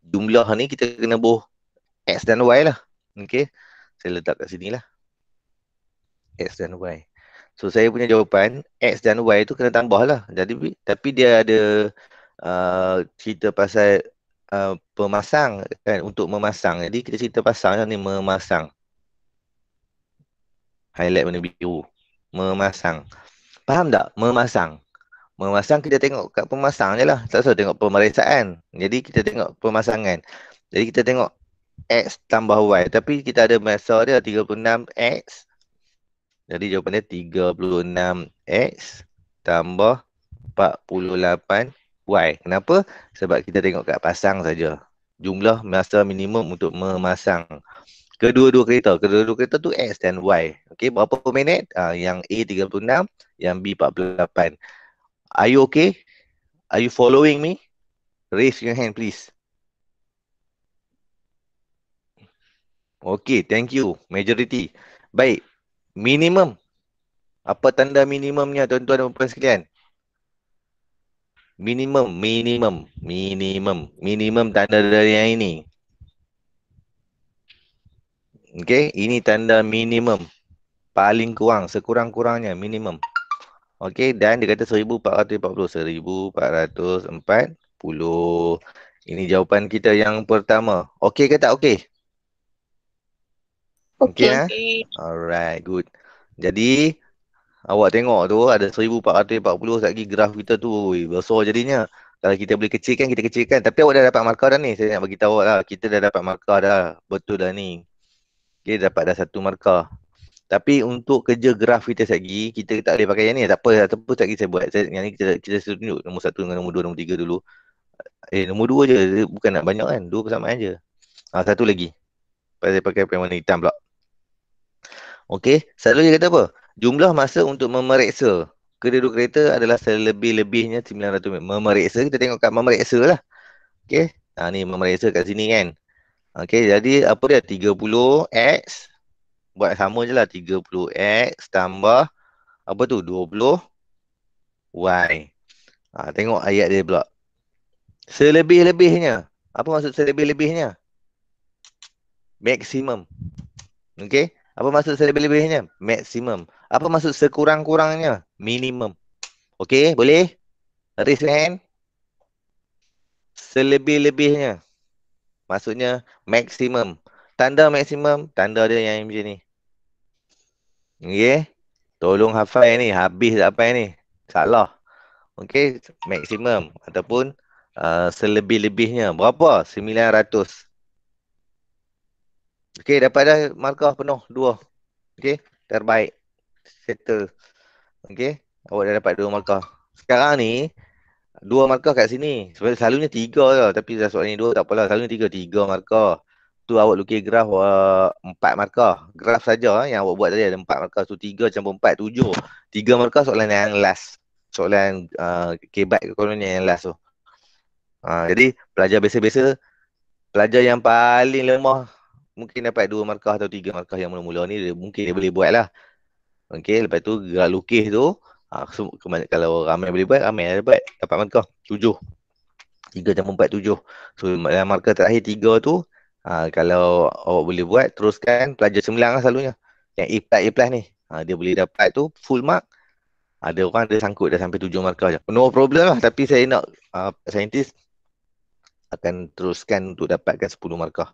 Speaker 1: Jumlah ni kita kena buat X dan Y lah. Okay, saya letak kat sini lah. X dan Y. So saya punya jawapan, X dan Y tu kena tambah lah. Jadi, tapi dia ada uh, cerita pasal uh, pemasang kan untuk memasang. Jadi kita cerita pasang ni memasang. Highlight warna biru. Memasang. Faham tak? Memasang. Memasang kita tengok kat pemasang je lah. Tak usah tengok pemeriksaan. Jadi kita tengok pemasangan. Jadi kita tengok X tambah Y. Tapi kita ada masa dia 36X. Jadi jawapan dia 36X tambah 48 Why? Kenapa? Sebab kita tengok kat pasang saja. Jumlah masa minimum untuk memasang kedua-dua kereta. Kedua-dua kereta tu X dan Y. Okey, berapa minit? Uh, yang A 36, yang B 48. Are you okay? Are you following me? Raise your hand please. Okey, thank you. Majority. Baik. Minimum. Apa tanda minimumnya tuan-tuan dan puan sekalian? Minimum, minimum, minimum, minimum tanda dari yang ini. Okey, ini tanda minimum. Paling kurang, sekurang-kurangnya minimum. Okey, dan dia kata 1440, 1440. Ini jawapan kita yang pertama. Okey ke tak okey? Okey. Okay, okay. Ha? Alright, good. Jadi, awak tengok tu ada 1440 lagi graf kita tu wui, besar jadinya kalau kita boleh kecilkan kita kecilkan tapi awak dah dapat markah dah ni saya nak bagi tahu lah kita dah dapat markah dah betul dah ni okey dapat dah satu markah tapi untuk kerja graf kita lagi kita tak boleh pakai yang ni tak apa tak apa lagi saya buat saya yang ni kita kita tunjuk nombor satu, dengan nombor dua, nombor tiga dulu eh nombor dua je bukan nak banyak kan dua persamaan aje ha, satu lagi pasal pakai pen warna hitam pula Okey, selalu dia kata apa? jumlah masa untuk memeriksa kedua-dua kereta adalah selebih-lebihnya 900 minit. Memeriksa, kita tengok kat memeriksa lah. Okay, ha, ni memeriksa kat sini kan. Okay, jadi apa dia? 30X, buat sama je lah. 30X tambah, apa tu? 20Y. Ha, tengok ayat dia pula. Selebih-lebihnya. Apa maksud selebih-lebihnya? Maximum. Okay. Apa maksud selebih-lebihnya? Maximum. Apa maksud sekurang-kurangnya? Minimum. Okey, boleh? Raise hand. Selebih-lebihnya. Maksudnya maximum. Tanda maximum, tanda dia yang macam ni. Okey. Tolong hafal ni, habis tak apa ni. Salah. Okey, maximum ataupun uh, selebih-lebihnya. Berapa? 900. Okey, dapat dah markah penuh dua. Okey, terbaik. Settle. Okey, awak dah dapat dua markah. Sekarang ni, dua markah kat sini. Sebab selalunya tiga je. Tapi dah soalan ni dua tak apalah. Selalunya tiga. Tiga markah. Tu awak lukis graf uh, empat markah. Graf saja eh, yang awak buat tadi ada empat markah. Tu tiga campur empat, tujuh. Tiga markah soalan yang last. Soalan uh, kebat ke kolonial yang last tu. Uh, jadi, pelajar biasa-biasa, pelajar yang paling lemah mungkin dapat dua markah atau tiga markah yang mula-mula ni dia, mungkin dia boleh buat lah. Okey, lepas tu gerak lukis tu, ha, kalau ramai boleh buat, ramai lah dapat. Dapat markah, tujuh. Tiga campur empat, tujuh. So, dalam markah terakhir tiga tu, ha, kalau awak boleh buat, teruskan pelajar sembilan lah selalunya. Yang A plus, A plus ni. Ha, dia boleh dapat tu full mark. Ada orang dia sangkut dah sampai tujuh markah je. No problem lah. Tapi saya nak uh, ha, saintis akan teruskan untuk dapatkan 10 markah.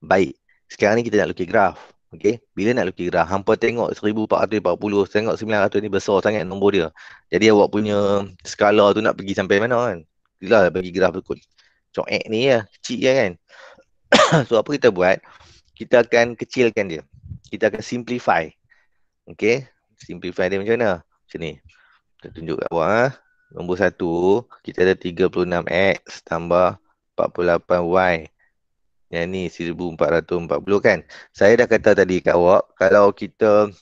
Speaker 1: Baik. Sekarang ni kita nak lukis graf. Okey, bila nak lukis graf, hampa tengok 1440, tengok 900 ni besar sangat nombor dia. Jadi awak punya skala tu nak pergi sampai mana kan? Itulah bagi graf tu kot. Coek ni ya, kecil je ya kan? so apa kita buat? Kita akan kecilkan dia. Kita akan simplify. Okey, simplify dia macam mana? Macam ni. Kita tunjuk kat awak. Ha? Ah. Nombor satu, kita ada 36X tambah 48Y yang ni 1440 kan saya dah kata tadi kat awak kalau kita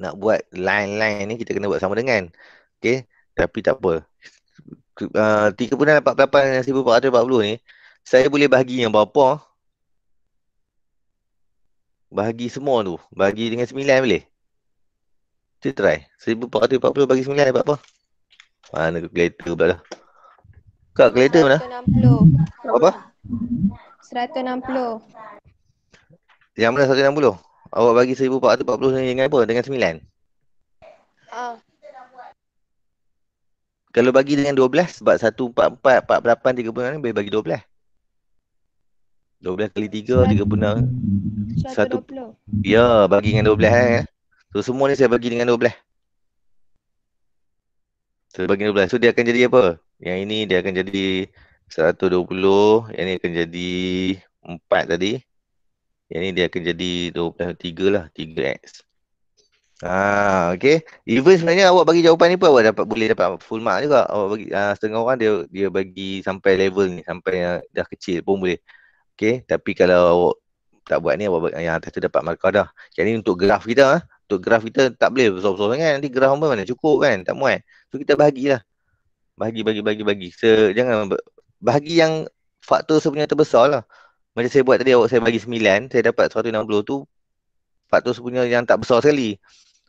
Speaker 1: nak buat line-line ni kita kena buat sama dengan ok tapi tak apa uh, 3.48 1440 ni saya boleh bagi yang berapa bagi semua tu bagi dengan 9 boleh kita try 1440 bagi 9 dapat apa mana kalkulator pula dah kalkulator mana 60. apa 160. Yang mana 160? Awak bagi 1440 dengan apa? Dengan 9? Ah. Kalau bagi dengan 12 sebab 144 48 36 ni boleh bagi 12. 12 kali 3 36 120. 1, ya, bagi dengan 12 eh. So semua ni saya bagi dengan 12. Saya so, bagi 12. So dia akan jadi apa? Yang ini dia akan jadi 120 yang ni akan jadi 4 tadi yang ni dia akan jadi 23 lah 3x Ah, ha, okay. Even sebenarnya awak bagi jawapan ni pun awak dapat boleh dapat full mark juga. Awak bagi uh, setengah orang dia dia bagi sampai level ni sampai yang dah kecil pun boleh. Okay. Tapi kalau awak tak buat ni awak bagi, yang atas tu dapat markah dah. Jadi untuk graf kita ah. untuk graf kita tak boleh besar-besar sangat. Nanti graf pun mana cukup kan? Tak muat. So kita bagilah. Bagi bagi bagi bagi. Se jangan bahagi yang faktor sepenuhnya terbesar lah. Macam saya buat tadi awak saya bagi 9, saya dapat 160 tu faktor sepenuhnya yang tak besar sekali.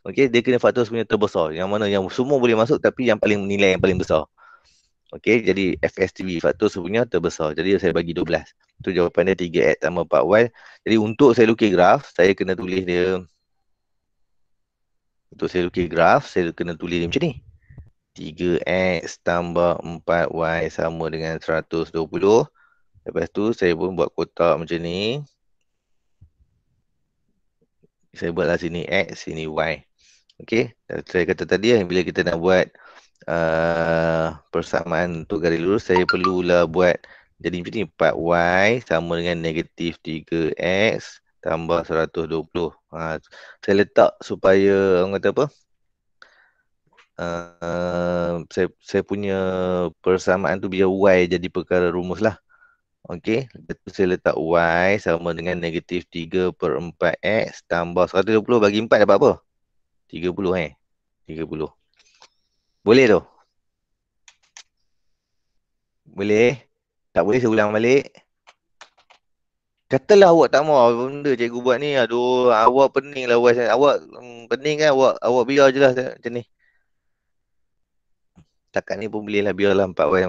Speaker 1: Okey, dia kena faktor sepenuhnya terbesar. Yang mana yang semua boleh masuk tapi yang paling nilai yang paling besar. Okey, jadi FSTV faktor sepenuhnya terbesar. Jadi saya bagi 12. Itu jawapan dia 3X sama 4Y. Jadi untuk saya lukis graf, saya kena tulis dia. Untuk saya lukis graf, saya kena tulis dia macam ni. 3X tambah 4Y sama dengan 120. Lepas tu saya pun buat kotak macam ni. Saya buatlah sini X, sini Y. Okey, saya kata tadi bila kita nak buat uh, persamaan untuk garis lurus, saya perlulah buat jadi macam ni 4Y sama dengan negatif 3X tambah 120. Ha, saya letak supaya orang kata apa? uh, saya, saya punya persamaan tu biar Y jadi perkara rumus lah. Okey, saya letak Y sama dengan negatif 3 per 4X tambah 120 bagi 4 dapat apa? 30 eh. 30. Boleh tu? Boleh? Tak boleh saya ulang balik? Katalah awak tak mahu benda cikgu buat ni. Aduh, awak pening lah. Awak, awak hmm, pening kan? Awak, awak biar je lah macam ni setakat ni pun boleh lah biarlah 4 Y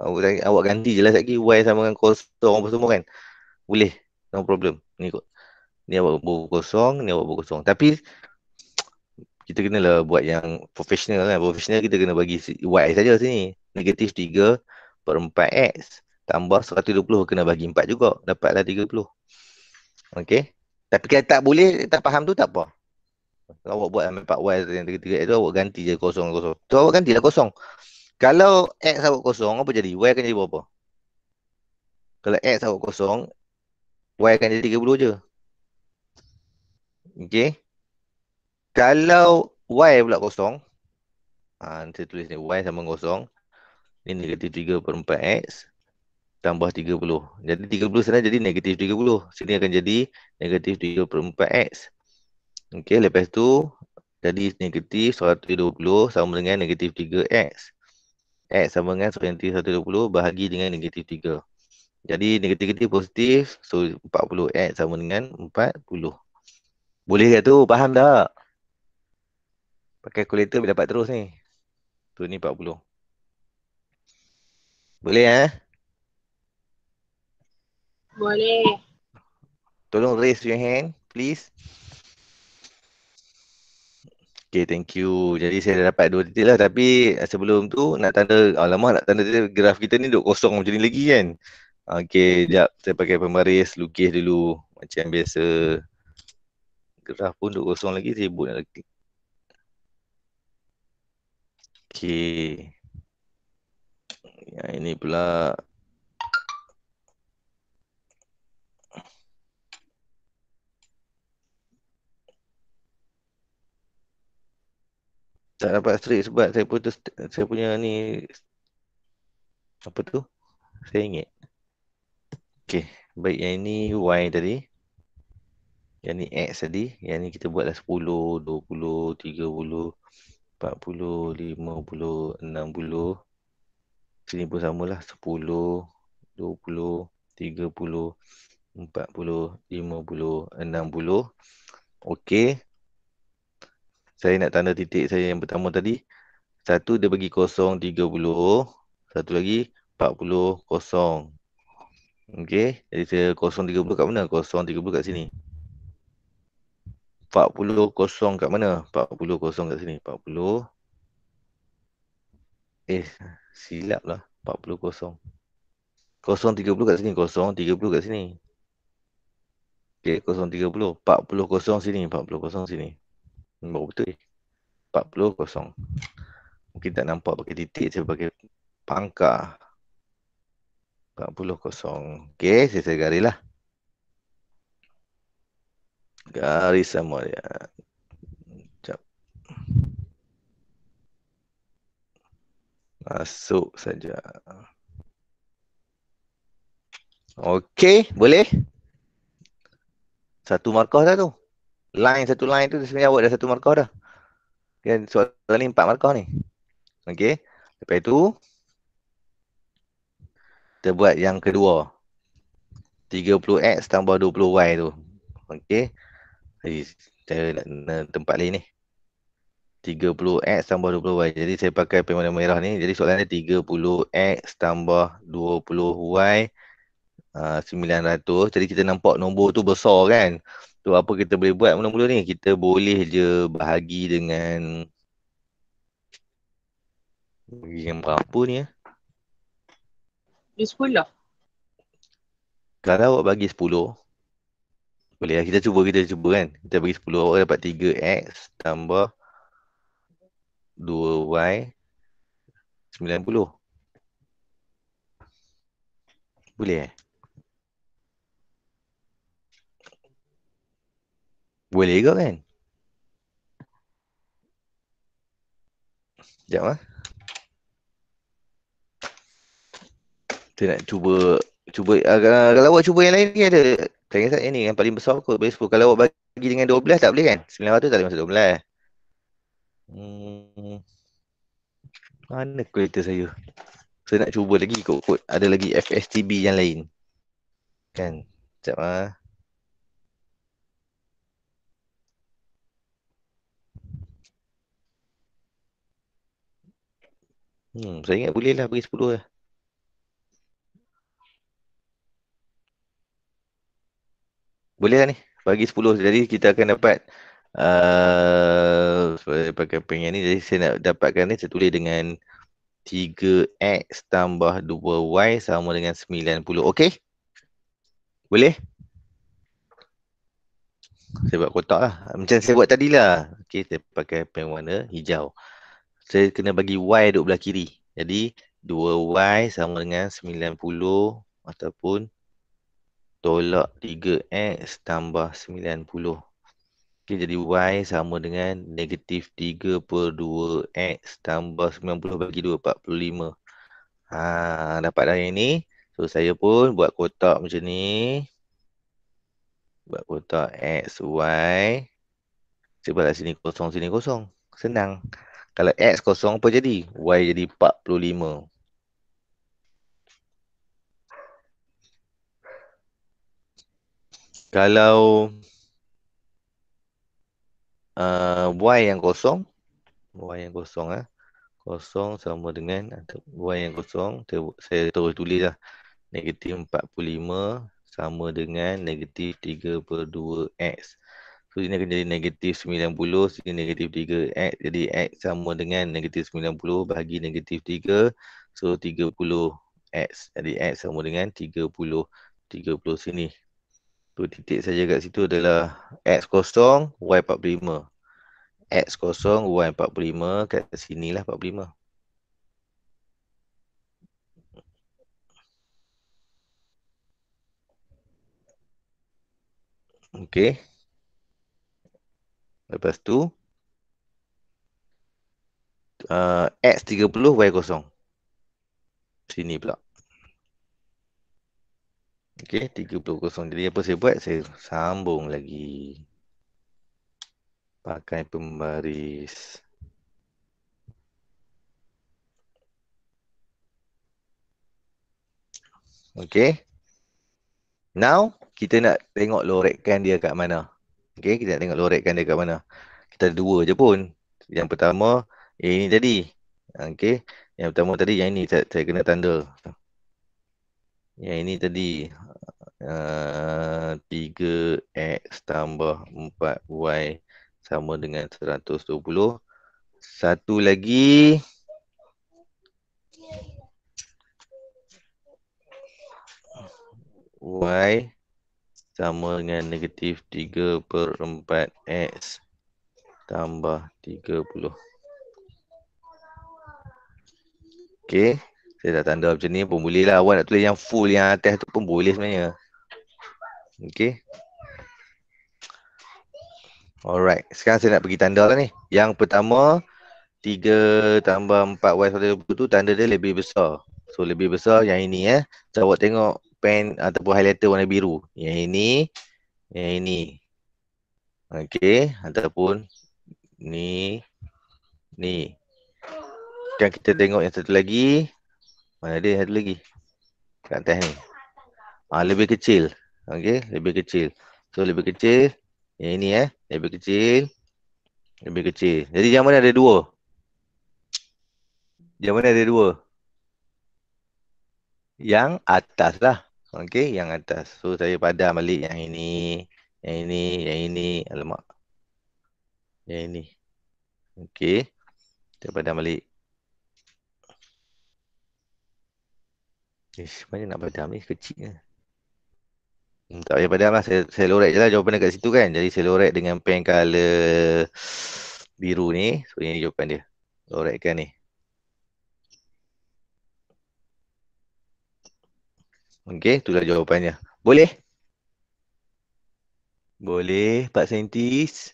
Speaker 1: awak, awak ganti je lah sekejap lagi Y sama dengan kosong apa semua kan boleh no problem ni kot ni awak buku kosong ni awak buku kosong tapi kita kena lah buat yang professional kan professional kita kena bagi Y saja sini negatif 3 per 4 X tambah 120 kena bagi 4 juga dapatlah 30 Okay, tapi kalau tak boleh tak faham tu tak apa kalau awak buat empat wire yang tiga-tiga itu awak ganti je kosong kosong. Tu awak ganti lah kosong. Kalau X awak kosong apa jadi? Wire akan jadi berapa? Kalau X awak kosong Y akan jadi 30 je. Okay. Kalau Y pula kosong. Ha, saya tulis ni. Y sama kosong. Ini negatif 3 per 4X. Tambah 30. Jadi 30 sana jadi negatif 30. Sini akan jadi negatif 3 per 4X. Okey, lepas tu jadi negatif 120 sama dengan negatif 3x. X sama dengan 120 bahagi dengan negatif 3. Jadi negatif negatif positif, so 40x sama dengan 40. Boleh ke tu? Faham tak? Pakai kalkulator boleh dapat terus ni. Tu ni 40. Boleh eh? Boleh. Tolong raise your hand, please. Okay, thank you. Jadi saya dah dapat dua titik lah tapi eh, sebelum tu nak tanda, alamak oh, nak tanda titik, graf kita ni duk kosong macam ni lagi kan. Okay, sekejap saya pakai pembaris, lukis dulu macam biasa. Graf pun duk kosong lagi, sibuk nak lukis. Okay. Yang ini pula tak dapat straight sebab saya putus saya punya ni apa tu saya ingat okey baik yang ini y tadi yang ni x tadi yang ni kita buatlah 10 20 30 40 50 60 sini pun samalah 10 20 30 40 50 60 okey saya nak tanda titik saya yang pertama tadi satu dia bagi kosong tiga puluh satu lagi empat puluh kosong okey jadi saya kosong puluh kat mana kosong tiga puluh kat sini empat puluh kosong kat mana empat puluh kosong kat sini empat puluh eh silap lah empat puluh kosong kosong tiga puluh kat sini kosong tiga puluh kat sini Okey, kosong tiga puluh empat puluh kosong sini. empat puluh kosong sini. Hmm, Baru betul eh. 40 kosong. Mungkin tak nampak pakai titik saya pakai pangkar. 40 kosong. Okey, saya, saya garis lah. Garis sama dia. Sekejap. Masuk saja. Okey, boleh? Satu markah dah tu line satu line tu sebenarnya awak dah satu markah dah. Kan soalan ni empat markah ni. Okey. Lepas itu, kita buat yang kedua. 30x tambah 20y tu. Okey. Saya tempat lain ni. 30x tambah 20y. Jadi saya pakai pemuda merah ni. Jadi soalan ni 30x tambah 20y uh, 900. Jadi kita nampak nombor tu besar kan. So apa kita boleh buat mula-mula ni? Kita boleh je bahagi dengan bagi yang berapa ni ya? Di sepuluh. Kalau awak bagi sepuluh, boleh lah. Kita cuba, kita cuba kan. Kita bagi sepuluh, awak dapat tiga X tambah dua Y sembilan puluh. Boleh eh? Boleh juga kan? Sekejap lah. Kita nak cuba, cuba uh, kalau, awak cuba yang lain ni ada Tanya saya ni yang paling besar kot boleh 10. Kalau awak bagi dengan 12 tak boleh kan? 900 tak boleh masuk 12. Hmm. Mana kualitas saya? Saya nak cuba lagi kot, kot. Ada lagi FSTB yang lain. Kan? Sekejap lah. Hmm, saya ingat boleh lah bagi 10 lah. Boleh lah ni. Bagi 10. Jadi kita akan dapat uh, pakai pengen ni. Jadi saya nak dapatkan ni saya tulis dengan 3x tambah 2y sama dengan 90. Okey? Boleh? Saya buat kotak lah. Macam saya buat tadi lah. Okey, saya pakai pen warna hijau saya kena bagi Y duduk belah kiri. Jadi 2Y sama dengan 90 ataupun tolak 3X tambah 90. Okay, jadi Y sama dengan negatif 3 per 2X tambah 90 bagi 2, 45. Ha, dapat dah yang ni. So saya pun buat kotak macam ni. Buat kotak X, Y. Sebelah sini kosong, sini kosong. Senang. Kalau X kosong apa jadi? Y jadi 45. Kalau uh, Y yang kosong, Y yang kosong ah. Eh? Kosong sama dengan Y yang kosong, saya terus tulis lah. Negatif 45 sama dengan negatif 3 per 2 X. So ini akan jadi negatif 90, sini negatif 3x. Jadi x sama dengan negatif 90 bahagi negatif 3. So 30x. Jadi x sama dengan 30. 30 sini. Tu titik saja kat situ adalah x kosong, y 45. x kosong, y 45 kat sini lah 45. Okay. Lepas tu uh, X 30 Y kosong Sini pula Okay 30 kosong Jadi apa saya buat Saya sambung lagi Pakai pembaris Okay Now Kita nak tengok lorekkan dia kat mana Okay, kita nak tengok loretkan dia kat mana. Kita ada dua je pun. Yang pertama, yang eh, ini tadi. Okay, yang pertama tadi, yang ini saya, saya kena tanda. Yang ini tadi, uh, eh, 3X tambah 4Y sama dengan 120. Satu lagi, Y sama dengan negatif 3 per 4 X tambah 30. Okay, Saya dah tanda macam ni pun boleh lah. Awak nak tulis yang full yang atas tu pun boleh sebenarnya. Okey. Alright. Sekarang saya nak pergi tanda lah ni. Yang pertama, 3 tambah 4 Y 120 tu tanda dia lebih besar. So lebih besar yang ini eh. So awak tengok pen ataupun highlighter warna biru. Yang ini, yang ini. Okey, ataupun ni, ni. Sekarang kita tengok yang satu lagi. Mana dia satu lagi? Kat atas ni. Ha, lebih kecil. Okey, lebih kecil. So, lebih kecil. Yang ini eh. Lebih kecil. Lebih kecil. Jadi, yang mana ada dua? Yang mana ada dua? Yang atas lah. Okey, yang atas. So saya padam balik yang ini, yang ini, yang ini. Alamak. Yang ini. Okey. Kita padam balik. Ish, mana nak padam ni? Kecil ke? Hmm, tak payah padam lah. Saya, saya loret je lah jawapan dekat situ kan. Jadi saya loret dengan pen color biru ni. So ini jawapan dia. Loretkan ni. Okey, itulah jawapannya. Boleh? Boleh, Pak Saintis.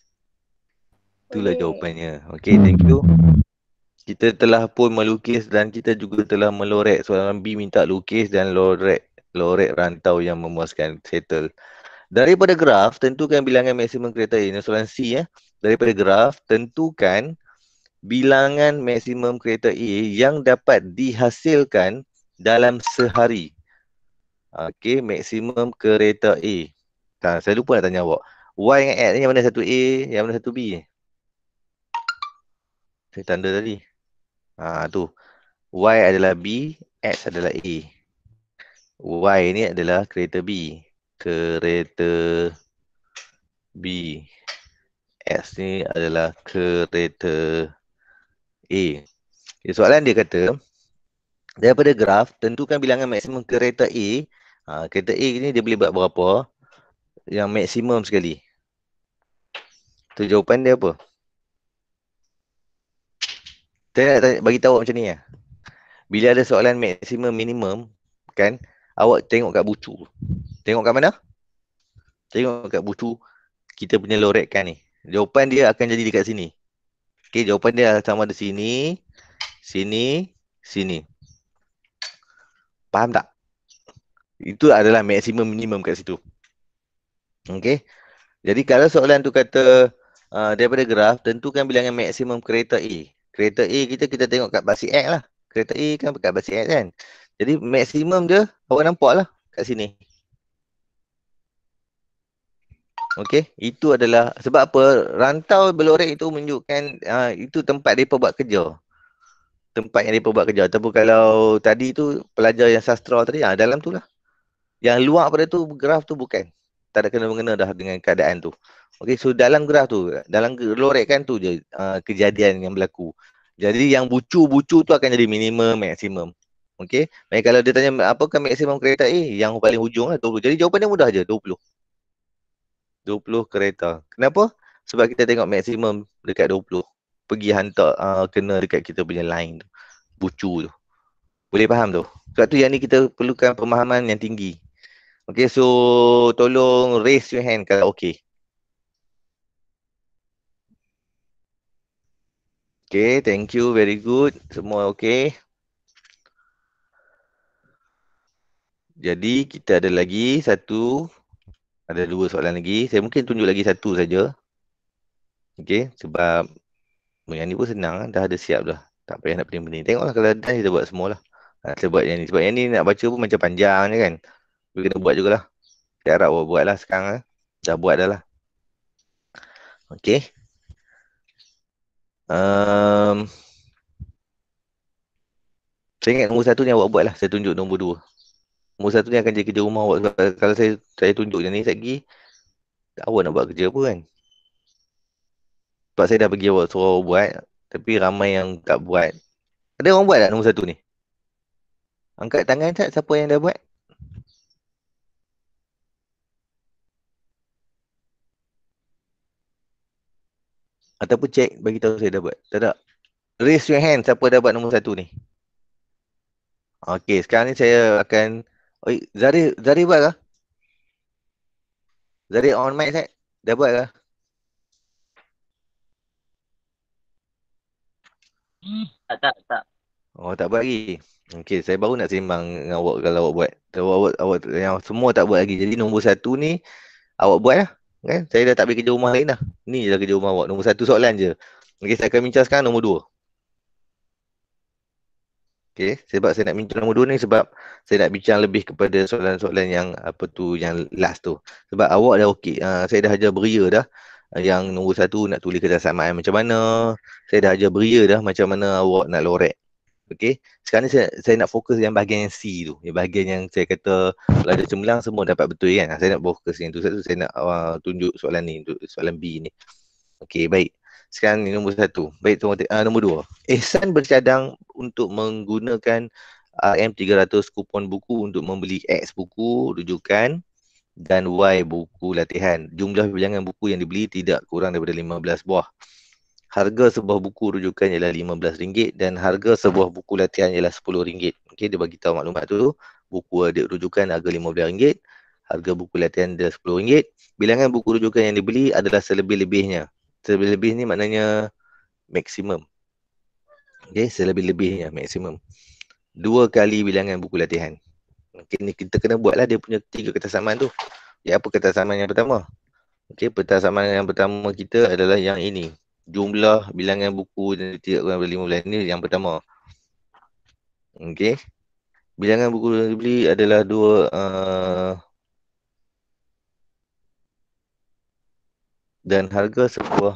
Speaker 1: Itulah Boleh. jawapannya. Okey, thank you. Kita telah pun melukis dan kita juga telah melorek soalan B minta lukis dan lorek lorek rantau yang memuaskan settle. Daripada graf, tentukan bilangan maksimum kereta ini. Soalan C ya. Daripada graf, tentukan bilangan maksimum kereta A yang dapat dihasilkan dalam sehari. Okay, maksimum kereta A. Tak, saya lupa nak tanya awak. Y dengan X ni yang mana satu A, yang mana satu B? Saya tanda tadi. Ha, tu. Y adalah B, X adalah A. Y ni adalah kereta B. Kereta B. X ni adalah kereta A. Okay, soalan dia kata, daripada graf tentukan bilangan maksimum kereta A ha, kereta A ni dia boleh buat berapa yang maksimum sekali tu jawapan dia apa saya nak bagi tahu macam ni ya. bila ada soalan maksimum minimum kan awak tengok kat bucu tengok kat mana tengok kat bucu kita punya loretkan ni jawapan dia akan jadi dekat sini Okey, jawapan dia sama ada sini sini sini Faham tak? Itu adalah maksimum minimum kat situ. Okey. Jadi kalau soalan tu kata uh, daripada graf, tentukan bilangan maksimum kereta A. Kereta A kita kita tengok kat basi X lah. Kereta A kan kat basi X kan. Jadi maksimum dia awak nampak lah kat sini. Okey, itu adalah sebab apa rantau belorek itu menunjukkan uh, itu tempat mereka buat kerja tempat yang mereka buat kerja ataupun kalau tadi tu pelajar yang sastra tadi ah dalam tu lah yang luar pada tu graf tu bukan tak ada kena mengena dah dengan keadaan tu okey so dalam graf tu dalam lorekan tu je uh, kejadian yang berlaku jadi yang bucu-bucu tu akan jadi minimum maksimum okey baik kalau dia tanya apakah maksimum kereta eh yang paling hujung lah 20 jadi jawapan dia mudah je 20 20 kereta kenapa sebab kita tengok maksimum dekat pergi hantar uh, kena dekat kita punya line tu bucu tu boleh faham tu sebab tu yang ni kita perlukan pemahaman yang tinggi okey so tolong raise your hand kalau okey Okay, thank you. Very good. Semua okay. Jadi kita ada lagi satu, ada dua soalan lagi. Saya mungkin tunjuk lagi satu saja. Okay, sebab yang ni pun senang ah. Dah ada siap dah Tak payah nak pening-pening Tengoklah kalau ada Kita buat semua lah ha, Kita buat yang ni Sebab yang ni nak baca pun Macam panjang je kan Kita kena buat jugalah Kita harap buat, buat lah sekarang lah. Dah buat dah lah Okay um, ehm. Saya ingat nombor satu ni awak buat lah Saya tunjuk nombor dua Nombor satu ni akan jadi kerja rumah awak kalau saya, saya tunjuk je ni Saya pergi Awak nak buat kerja apa kan sebab saya dah bagi awak suruh buat Tapi ramai yang tak buat Ada orang buat tak nombor satu ni? Angkat tangan tak siapa yang dah buat? Ataupun cek bagi tahu saya dah buat. Tak ada. Raise your hand siapa dah buat nombor satu ni. Okay, sekarang ni saya akan... Oi, Zari, Zari buat kah? Zari on mic set? Dah buat kah? Tak, tak, tak. Oh, tak buat lagi. Okey, saya baru nak sembang dengan awak kalau awak buat. Tahu awak, awak yang semua tak buat lagi. Jadi nombor satu ni awak buat lah. Kan? Saya dah tak pergi kerja rumah lain dah. Ni je lah kerja rumah awak. Nombor satu soalan je. Okay saya akan bincang sekarang nombor dua. Okay, sebab saya nak bincang nombor dua ni sebab saya nak bincang lebih kepada soalan-soalan yang apa tu yang last tu. Sebab awak dah okey. Uh, saya dah ajar beria dah yang nombor satu nak tulis kerjasamaan macam mana saya dah ajar beria dah macam mana awak nak lorek Okey, sekarang ni saya, saya nak fokus yang bahagian yang C tu. Yang bahagian yang saya kata kalau ada cemerlang semua dapat betul kan. Saya nak fokus yang tu satu saya nak uh, tunjuk soalan ni untuk soalan B ni. Okey, baik. Sekarang ni nombor satu. Baik, tunggu, uh, nombor dua. Ehsan bercadang untuk menggunakan uh, M 300 kupon buku untuk membeli X buku rujukan dan Y buku latihan. Jumlah bilangan buku yang dibeli tidak kurang daripada 15 buah. Harga sebuah buku rujukan ialah RM15 dan harga sebuah buku latihan ialah RM10. Okey, dia bagi tahu maklumat tu. Buku adik rujukan harga RM15, harga buku latihan dia RM10. Bilangan buku rujukan yang dibeli adalah selebih-lebihnya. Selebih-lebih ni maknanya maksimum. Okey, selebih-lebihnya maksimum. Dua kali bilangan buku latihan. Okey ni kita kena buatlah dia punya tiga kertas saman tu. Ya apa kertas saman yang pertama? Okey kertas saman yang pertama kita adalah yang ini. Jumlah bilangan buku yang tidak kurang lima belas ini yang pertama. Okey. Bilangan buku yang dibeli adalah dua uh, dan harga sebuah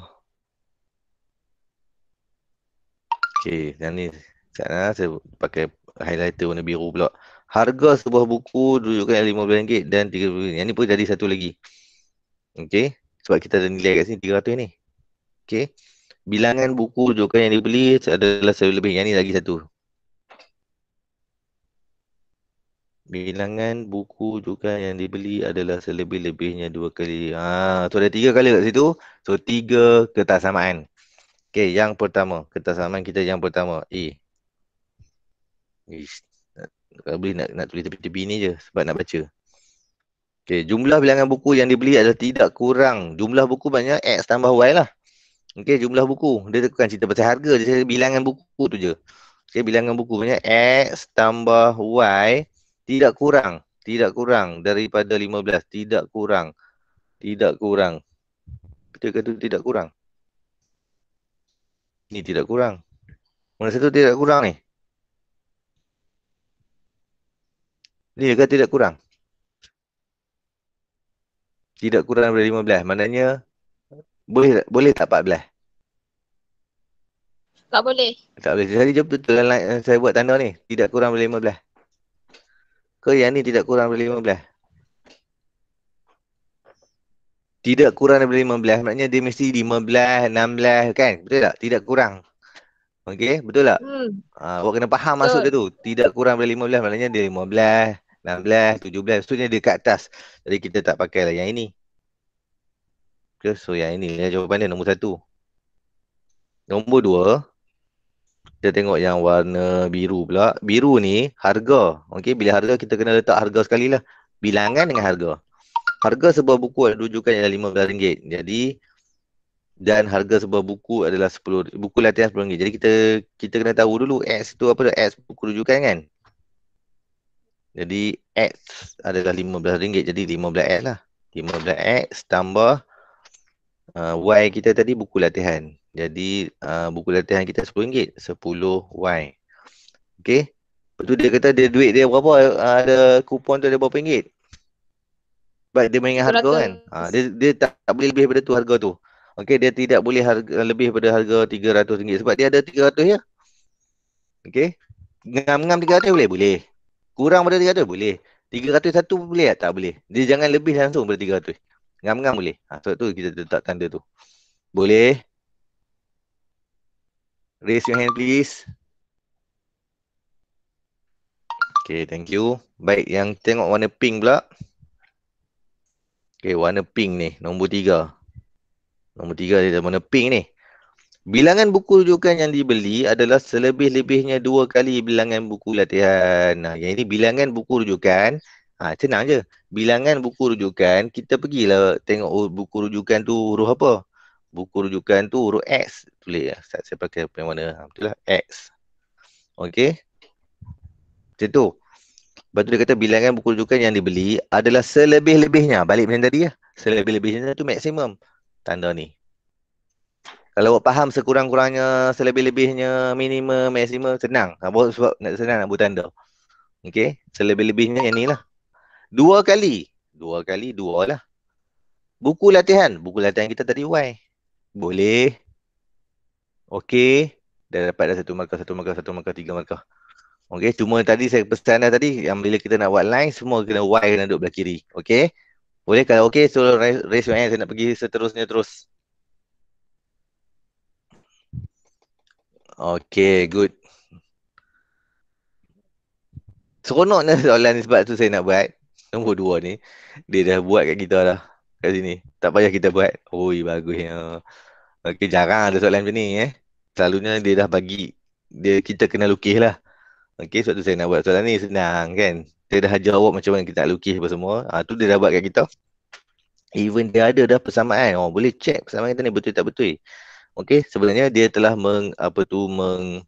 Speaker 1: Okey, dan ni sekarang ah, saya pakai highlighter warna biru pula harga sebuah buku dudukkan RM15 dan RM30. Yang ni pun jadi satu lagi. Okey. Sebab kita ada nilai kat sini RM300 ni. Okey. Bilangan buku dudukkan yang dibeli adalah satu lebih. Yang ni lagi satu. Bilangan buku juga yang dibeli adalah selebih-lebihnya dua kali. Ha, so ada tiga kali kat situ. So tiga kertas samaan. Okay, yang pertama. Kertas samaan kita yang pertama. A. Ish, kalau boleh nak, nak tulis tepi-tepi ni je sebab nak baca. Okay, jumlah bilangan buku yang dibeli adalah tidak kurang. Jumlah buku banyak, X tambah Y lah. Okay, jumlah buku. Dia tekan cerita pasal harga. Dia saya bilangan buku tu je. Okay, bilangan buku banyak, X tambah Y tidak kurang. Tidak kurang daripada 15. Tidak kurang. Tidak kurang. Kita kata tidak kurang. Ni tidak kurang. Mana satu tidak kurang ni? Lebih juga tidak kurang? Tidak kurang daripada lima Maknanya boleh boleh tak empat belas? Tak boleh. Tak boleh. Jadi jawab betul lah saya buat tanda ni. Tidak kurang daripada lima belas. Ke yang ni tidak kurang daripada lima Tidak kurang daripada lima Maknanya dia mesti lima belas, enam belas kan? Betul tak? Tidak kurang. Okey, betul tak? Hmm. Ha, awak kena faham betul. maksud dia tu. Tidak kurang daripada 15 maknanya dia 15. 16, 17 So dia dekat atas Jadi kita tak pakai lah yang ini okay, So yang ini lah jawapan dia nombor satu, Nombor dua. Kita tengok yang warna biru pula Biru ni harga Okey, Bila harga kita kena letak harga sekali lah Bilangan dengan harga Harga sebuah buku ada rujukan yang RM15 Jadi dan harga sebuah buku adalah 10 buku latihan rm ringgit. Jadi kita kita kena tahu dulu X itu apa tu X buku rujukan kan. Jadi X adalah RM15. Jadi RM15 lah. RM15 tambah uh, Y kita tadi buku latihan. Jadi uh, buku latihan kita RM10. 10Y. Okay. Lepas tu dia kata dia duit dia berapa? Uh, ada kupon tu ada berapa ringgit? Baik dia mengingat harga kan? Ha, dia dia tak, tak boleh lebih daripada tu harga tu. Okay. Dia tidak boleh harga, lebih daripada harga RM300. Sebab dia ada RM300 ya. Okay. Ngam-ngam RM300 boleh? Boleh. Kurang daripada 300 boleh. 301 pun boleh tak? Boleh. Dia jangan lebih langsung daripada 300. Ngam-ngam boleh. Ha, sebab tu kita letak tanda tu. Boleh. Raise your hand please. Okay, thank you. Baik, yang tengok warna pink pula. Okay, warna pink ni. Nombor tiga. Nombor tiga dia warna pink ni. Bilangan buku rujukan yang dibeli adalah selebih-lebihnya dua kali bilangan buku latihan. Nah, ha, yang ini bilangan buku rujukan. Ha, senang je. Bilangan buku rujukan, kita pergilah tengok buku rujukan tu huruf apa. Buku rujukan tu huruf X. Tulis ya. Lah. Saya, saya pakai yang mana. Ha, betul lah. X. Okey. Macam tu. Lepas tu dia kata bilangan buku rujukan yang dibeli adalah selebih-lebihnya. Balik macam tadi ya. Selebih-lebihnya tu maksimum. Tanda ni kalau awak faham sekurang-kurangnya, selebih-lebihnya, minimum, maksimum, senang. Abang ha, sebab nak senang nak buat bertanda. Okey, selebih-lebihnya yang lah, Dua kali. Dua kali, dua lah. Buku latihan. Buku latihan kita tadi Y. Boleh. Okey. Dah dapat dah satu markah, satu markah, satu markah, tiga markah. Okey, cuma tadi saya pesan dah tadi yang bila kita nak buat line, semua kena Y kena duduk belah kiri. Okey. Boleh kalau okey, so raise, raise your hand. Saya nak pergi seterusnya terus. Okay, good. Seronok ni soalan ni sebab tu saya nak buat. Nombor dua ni. Dia dah buat kat kita dah. Kat sini. Tak payah kita buat. Ui, bagusnya. Eh. Okay, jarang ada soalan macam ni eh. Selalunya dia dah bagi. Dia Kita kena lukis lah. Okay, sebab tu saya nak buat soalan ni senang kan. Dia dah jawab macam mana kita nak lukis apa semua. Ha, tu dia dah buat kat kita. Even dia ada dah persamaan. Oh, boleh check persamaan kita ni betul tak betul okey sebenarnya dia telah meng, apa tu meng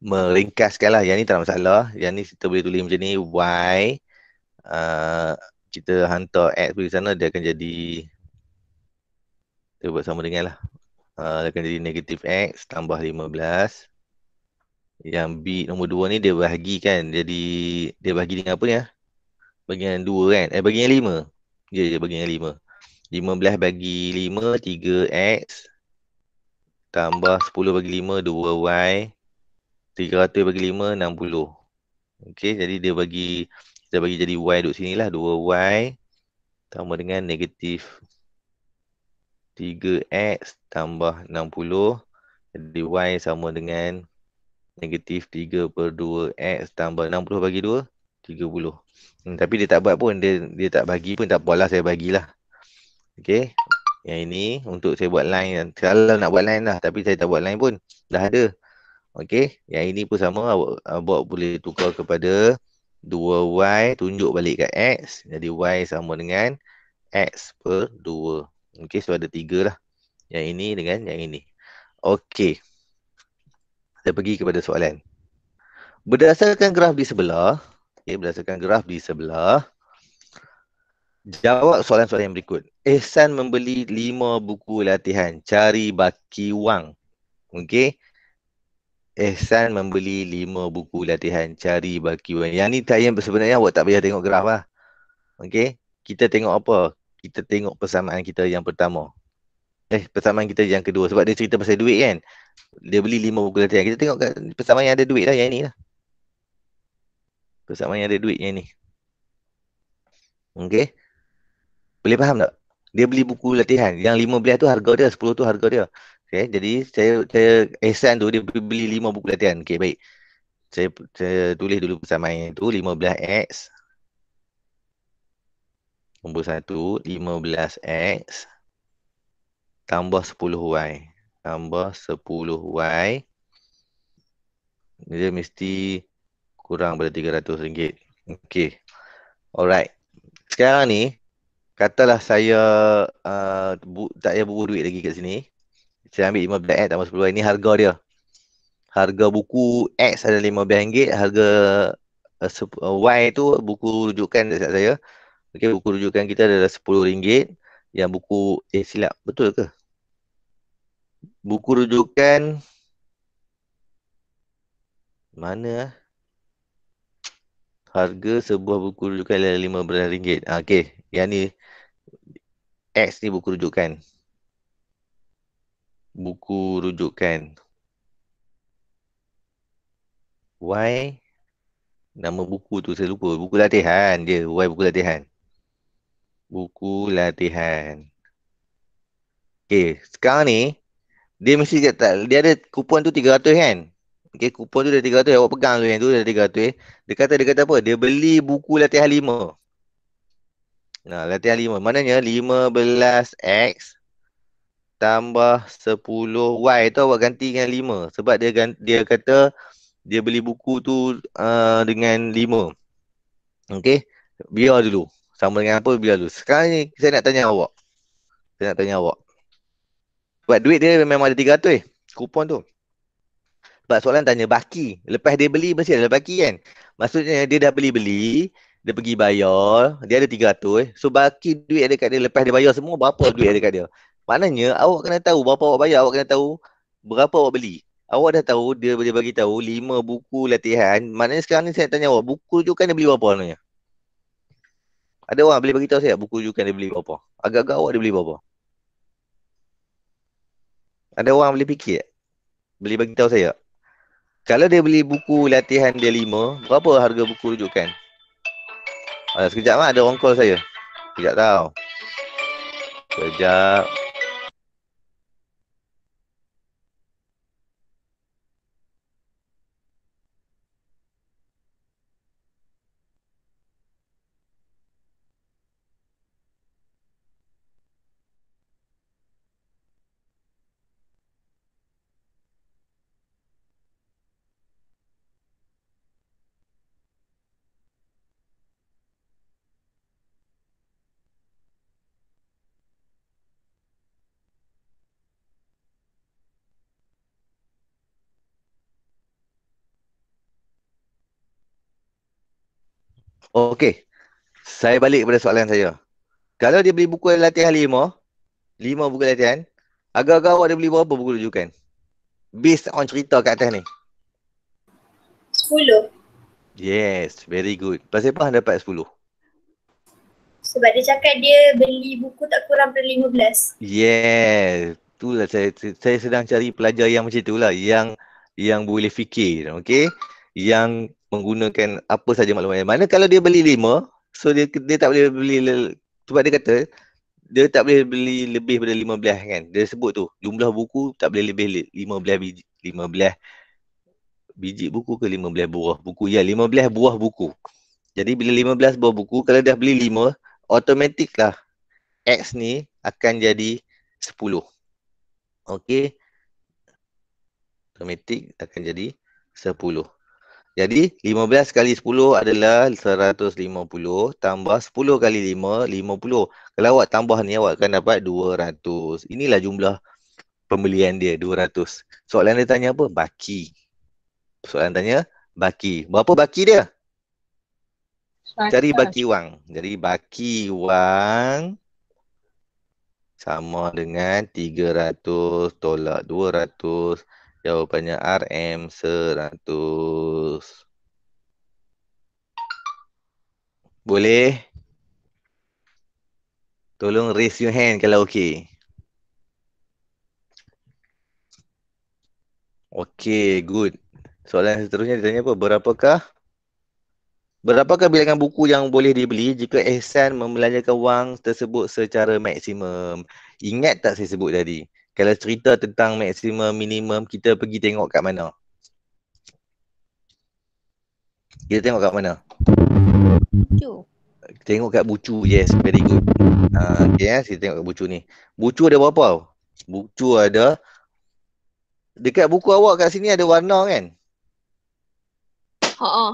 Speaker 1: meringkaskanlah yang ni tak ada masalah yang ni kita boleh tulis macam ni y uh, kita hantar x pergi sana dia akan jadi kita buat sama dengan lah uh, dia akan jadi negatif x tambah 15 yang b nombor 2 ni dia bahagi kan jadi dia bahagi dengan apa ni ya? bagian yang 2 kan eh bagian yang 5 ya yeah, yeah, bagi yang 15 bagi 5, 3X. Tambah 10 bagi 5, 2Y. 300 bagi 5, 60. Okey, jadi dia bagi, kita bagi jadi Y duduk sini lah. 2Y tambah dengan negatif 3X tambah 60. Jadi Y sama dengan negatif 3 per 2X tambah 60 bagi 2, 30. Hmm, tapi dia tak buat pun, dia, dia tak bagi pun tak apalah saya bagilah. Okey. Yang ini untuk saya buat line. Kalau nak buat line lah. Tapi saya tak buat line pun. Dah ada. Okey. Yang ini pun sama. Awak, awak boleh tukar kepada 2Y. Tunjuk balik kat X. Jadi Y sama dengan X per 2. Okey. So ada 3 lah. Yang ini dengan yang ini. Okey. Saya pergi kepada soalan. Berdasarkan graf di sebelah. Okey. Berdasarkan graf di sebelah. Jawab soalan-soalan yang berikut. Ehsan membeli lima buku latihan cari baki wang. Okey. Ehsan membeli lima buku latihan cari baki wang. Yang ni tak sebenarnya awak tak payah tengok graf lah. Okey. Kita tengok apa? Kita tengok persamaan kita yang pertama. Eh, persamaan kita yang kedua. Sebab dia cerita pasal duit kan? Dia beli lima buku latihan. Kita tengok kat persamaan yang ada duit lah. Yang ni lah. Persamaan yang ada duit yang ni. Okey. Boleh faham tak? dia beli buku latihan yang lima belah tu harga dia sepuluh tu harga dia Okay, jadi saya saya Ehsan tu dia beli lima buku latihan Okay baik saya, saya tulis dulu pesan main tu 15x nombor lima belas x tambah sepuluh y tambah sepuluh y dia mesti kurang tiga ratus ringgit Okay, alright sekarang ni katalah saya uh, bu, tak payah buku duit lagi kat sini. Saya ambil 15 ayat eh, tambah 10 eh. Ini harga dia. Harga buku X ada RM15. Harga uh, uh, Y tu buku rujukan dekat saya. Okay, buku rujukan kita adalah RM10. Yang buku, eh silap, betul ke? Buku rujukan mana eh? harga sebuah buku rujukan adalah RM15. Ah, Okey, yang ni X ni buku rujukan. Buku rujukan. Y nama buku tu saya lupa. Buku latihan je. Y buku latihan. Buku latihan. Okay. Sekarang ni dia mesti dia, tak, dia ada kupon tu 300 kan? Okay. Kupon tu dah 300. Awak pegang tu yang tu dah 300. Dia kata, dia kata apa? Dia beli buku latihan 5. Nah, latihan 5. Maknanya belas x tambah sepuluh y tu awak ganti dengan 5 sebab dia dia kata dia beli buku tu uh, dengan lima Okey. Biar dulu. Sama dengan apa biar dulu. Sekarang ni saya nak tanya awak. Saya nak tanya awak. Sebab duit dia memang ada tiga tu eh. Kupon tu. Sebab soalan tanya baki. Lepas dia beli mesti ada baki kan. Maksudnya dia dah beli-beli dia pergi bayar, dia ada 300. So baki duit ada kat dia lepas dia bayar semua berapa duit ada kat dia. Maknanya awak kena tahu berapa awak bayar, awak kena tahu berapa awak beli. Awak dah tahu dia boleh bagi tahu lima buku latihan. Maknanya sekarang ni saya nak tanya awak, buku tu kan dia beli berapa namanya? Ada orang boleh bagi tahu saya buku tu kan dia beli berapa? Agak-agak awak dia beli berapa? Ada orang boleh fikir? Boleh bagi tahu saya? Kalau dia beli buku latihan dia lima, berapa harga buku rujukan? Uh, sekejap lah ada orang call saya. Sekejap tau. Sekejap. Okey. Saya balik kepada soalan saya. Kalau dia beli buku latihan lima, lima buku latihan, agak-agak awak dia beli berapa buku rujukan? Based on cerita kat atas ni. Sepuluh. Yes, very good. Pasal anda dapat sepuluh? Sebab dia cakap dia beli buku tak kurang dari lima belas. Yes. Itulah saya, saya sedang cari pelajar yang macam itulah. Yang yang boleh fikir. Okay yang menggunakan apa saja maklumat yang mana kalau dia beli lima so dia dia tak boleh beli sebab dia kata dia tak boleh beli lebih daripada lima belah kan dia sebut tu jumlah buku tak boleh lebih lima belah biji lima belah biji buku ke lima belah buah buku ya lima belah buah buku jadi bila lima belas buah buku kalau dah beli lima automatik lah X ni akan jadi sepuluh Okay Automatik akan jadi sepuluh jadi 15 kali 10 adalah 150 tambah 10 kali 5, 50. Kalau awak tambah ni awak akan dapat 200. Inilah jumlah pembelian dia 200. Soalan dia tanya apa? Baki. Soalan tanya baki. Berapa baki dia? Cari baki wang. Jadi baki wang sama dengan 300 tolak 200 Jawapannya RM100. Boleh? Tolong raise your hand kalau okey. Okey, good. Soalan seterusnya ditanya apa? Berapakah? Berapakah bilangan buku yang boleh dibeli jika Ehsan membelanjakan wang tersebut secara maksimum? Ingat tak saya sebut tadi? kalau cerita tentang maksimum minimum kita pergi tengok kat mana kita tengok kat mana bucu tengok kat bucu yes very good ha, okay ya yes, kita tengok kat bucu ni bucu ada berapa bucu ada dekat buku awak kat sini ada warna kan ha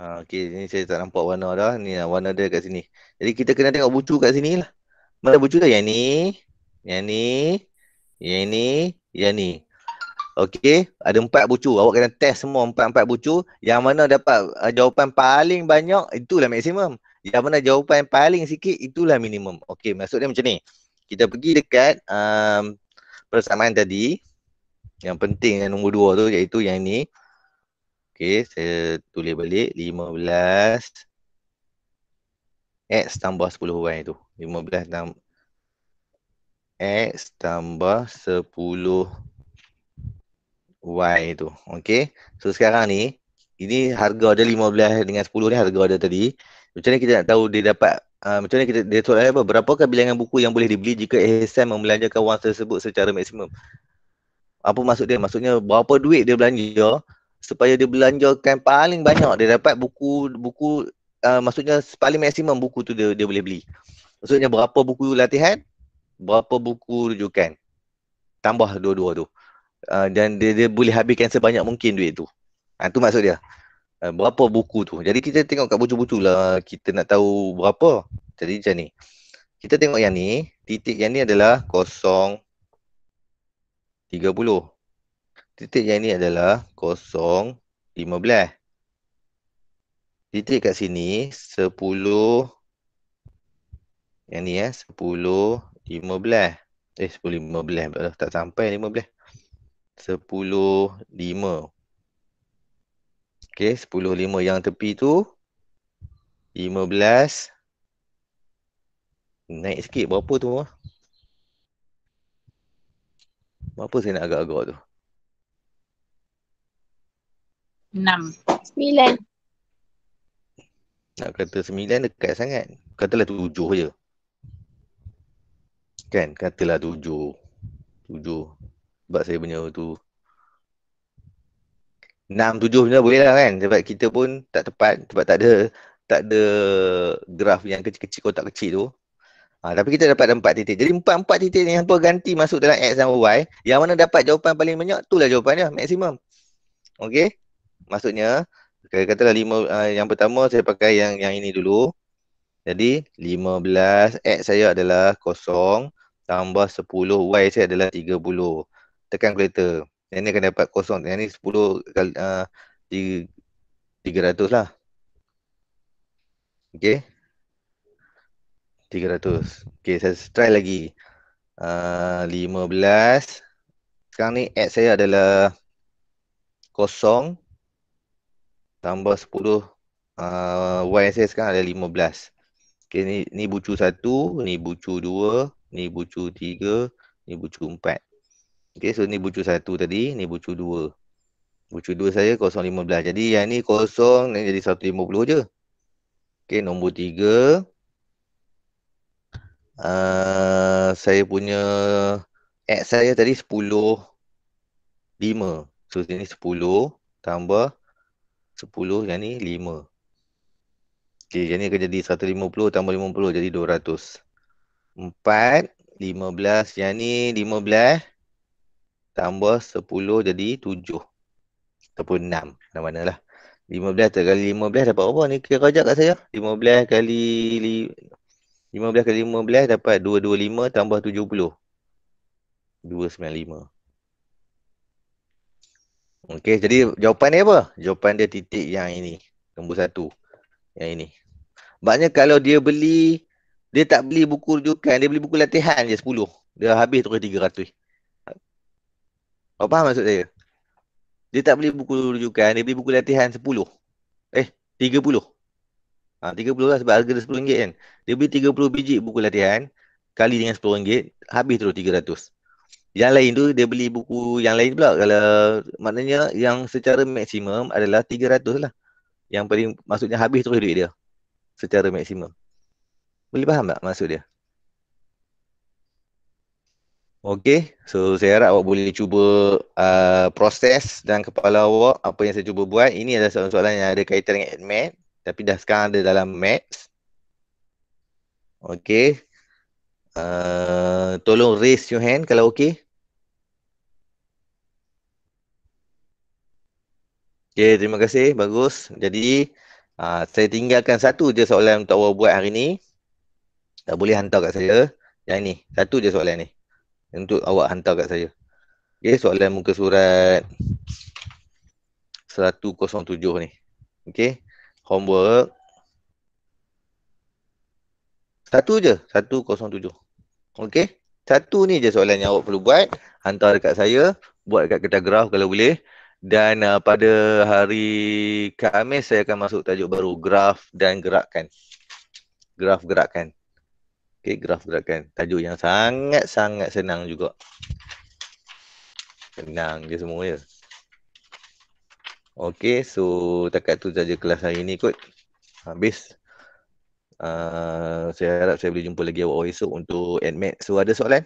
Speaker 1: Ha, okay, ni saya tak nampak warna dah. Ni lah warna dia kat sini. Jadi kita kena tengok bucu kat sini lah. Mana bucu dah? Yang ni. Yang ni. Yang ini, yang ni. Okey, ada empat bucu. Awak kena test semua empat-empat bucu. Yang mana dapat uh, jawapan paling banyak, itulah maksimum. Yang mana jawapan yang paling sikit, itulah minimum. Okey, maksudnya macam ni. Kita pergi dekat um, persamaan tadi. Yang penting yang nombor dua tu iaitu yang ni. Okey, saya tulis balik. 15 X tambah 10 Y tu. 15 tambah X tambah 10Y tu. Okay. So sekarang ni, ini harga dia 15 dengan 10 ni harga dia tadi. Macam ni kita nak tahu dia dapat, uh, macam ni kita, dia soalan apa? Berapakah bilangan buku yang boleh dibeli jika ASM membelanjakan wang tersebut secara maksimum? Apa maksud dia? Maksudnya berapa duit dia belanja supaya dia belanjakan paling banyak dia dapat buku buku uh, maksudnya paling maksimum buku tu dia, dia boleh beli. Maksudnya berapa buku latihan berapa buku rujukan tambah dua-dua tu uh, dan dia, dia boleh habiskan sebanyak mungkin duit tu ha, tu maksud dia uh, berapa buku tu jadi kita tengok kat bucu-bucu lah kita nak tahu berapa jadi macam ni kita tengok yang ni titik yang ni adalah kosong 30 titik yang ni adalah kosong 15 titik kat sini 10 yang ni eh 15. Eh 10 15 tak sampai 15. 10 5. okay 10 5 yang tepi tu 15 naik sikit berapa tu? Berapa saya nak agak-agak tu? 6 9 nak kata sembilan dekat sangat. Katalah tujuh je. Kan? Katalah tujuh. Tujuh. Sebab saya punya tu. Enam, tujuh punya boleh lah kan? Sebab kita pun tak tepat. Sebab tak ada tak ada graf yang kecil-kecil kotak kecil tu. Ha, tapi kita dapat empat titik. Jadi empat-empat titik ni yang pun ganti masuk dalam X dan Y. Yang mana dapat jawapan paling banyak, itulah jawapannya. Maksimum. Okay? Maksudnya, katalah lima, uh, yang pertama saya pakai yang yang ini dulu. Jadi, 15 X saya adalah kosong tambah 10 Y saya adalah 30 tekan kereta yang ni akan dapat kosong yang ni 10 kali uh, 300 lah ok 300 ok saya try lagi uh, 15 sekarang ni add saya adalah kosong tambah 10 uh, Y saya sekarang ada 15 ok ni, ni bucu 1 ni bucu 2 ni bucu tiga, ni bucu empat. Okey, so ni bucu satu tadi, ni bucu dua, Bucu dua saya kosong lima belas. Jadi yang ni kosong, ni jadi puluh je. Okey, nombor tiga. Uh, saya punya X saya tadi sepuluh lima. So sini sepuluh tambah sepuluh, yang ni 5. Okey, yang ni akan jadi puluh tambah lima puluh jadi dua ratus. Empat, lima belas. Yang ni belas Tambah sepuluh jadi tujuh Ataupun enam. Dan mana lah. Lima belas kali lima belas dapat apa ni? Kira kajak kat saya. belas kali lima belas kali 15 dapat lima tambah tujuh puluh dua sembilan lima. Okey, jadi jawapan dia apa? Jawapan dia titik yang ini. Nombor satu. Yang ini. Sebabnya kalau dia beli dia tak beli buku rujukan dia beli buku latihan je 10 dia habis tu 300 kau faham maksud saya dia tak beli buku rujukan dia beli buku latihan 10 eh 30 ha, 30 lah sebab harga dia 10 ringgit kan dia beli 30 biji buku latihan kali dengan 10 ringgit habis terus 300 yang lain tu dia beli buku yang lain pula kalau maknanya yang secara maksimum adalah 300 lah yang paling maksudnya habis terus duit dia secara maksimum boleh faham tak maksud dia? Okey, so saya harap awak boleh cuba uh, proses dan kepala awak apa yang saya cuba buat. Ini adalah soalan-soalan yang ada kaitan dengan admin tapi dah sekarang ada dalam maths. Okey, Uh, tolong raise your hand kalau okey. Okey, terima kasih. Bagus. Jadi, uh, saya tinggalkan satu je soalan untuk awak buat hari ini. Tak boleh hantar kat saya yang ni. Satu je soalan ni. Untuk awak hantar kat saya. Okey, soalan muka surat 107 ni. Okey. Homework. Satu je, 107. Okey. Satu ni je soalan yang awak perlu buat, hantar dekat saya, buat dekat kertas graf kalau boleh. Dan uh, pada hari Khamis saya akan masuk tajuk baru graf dan gerakan. Graf gerakan. Okey, graf gerakan. Tajuk yang sangat-sangat senang juga. Senang je semua ya. Okey, so takat tu saja kelas hari ni kot. Habis. Uh, saya harap saya boleh jumpa lagi awak esok untuk admit. So ada soalan?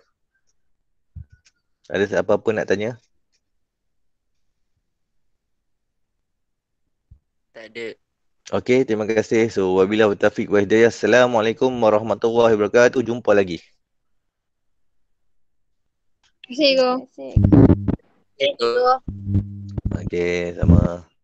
Speaker 1: Ada apa-apa nak tanya? Tak ada. Okay, terima kasih. So, wabillahi taufiq wa hidayah. Assalamualaikum warahmatullahi wabarakatuh. Jumpa lagi. Terima kasih. Terima kasih. Okay, sama.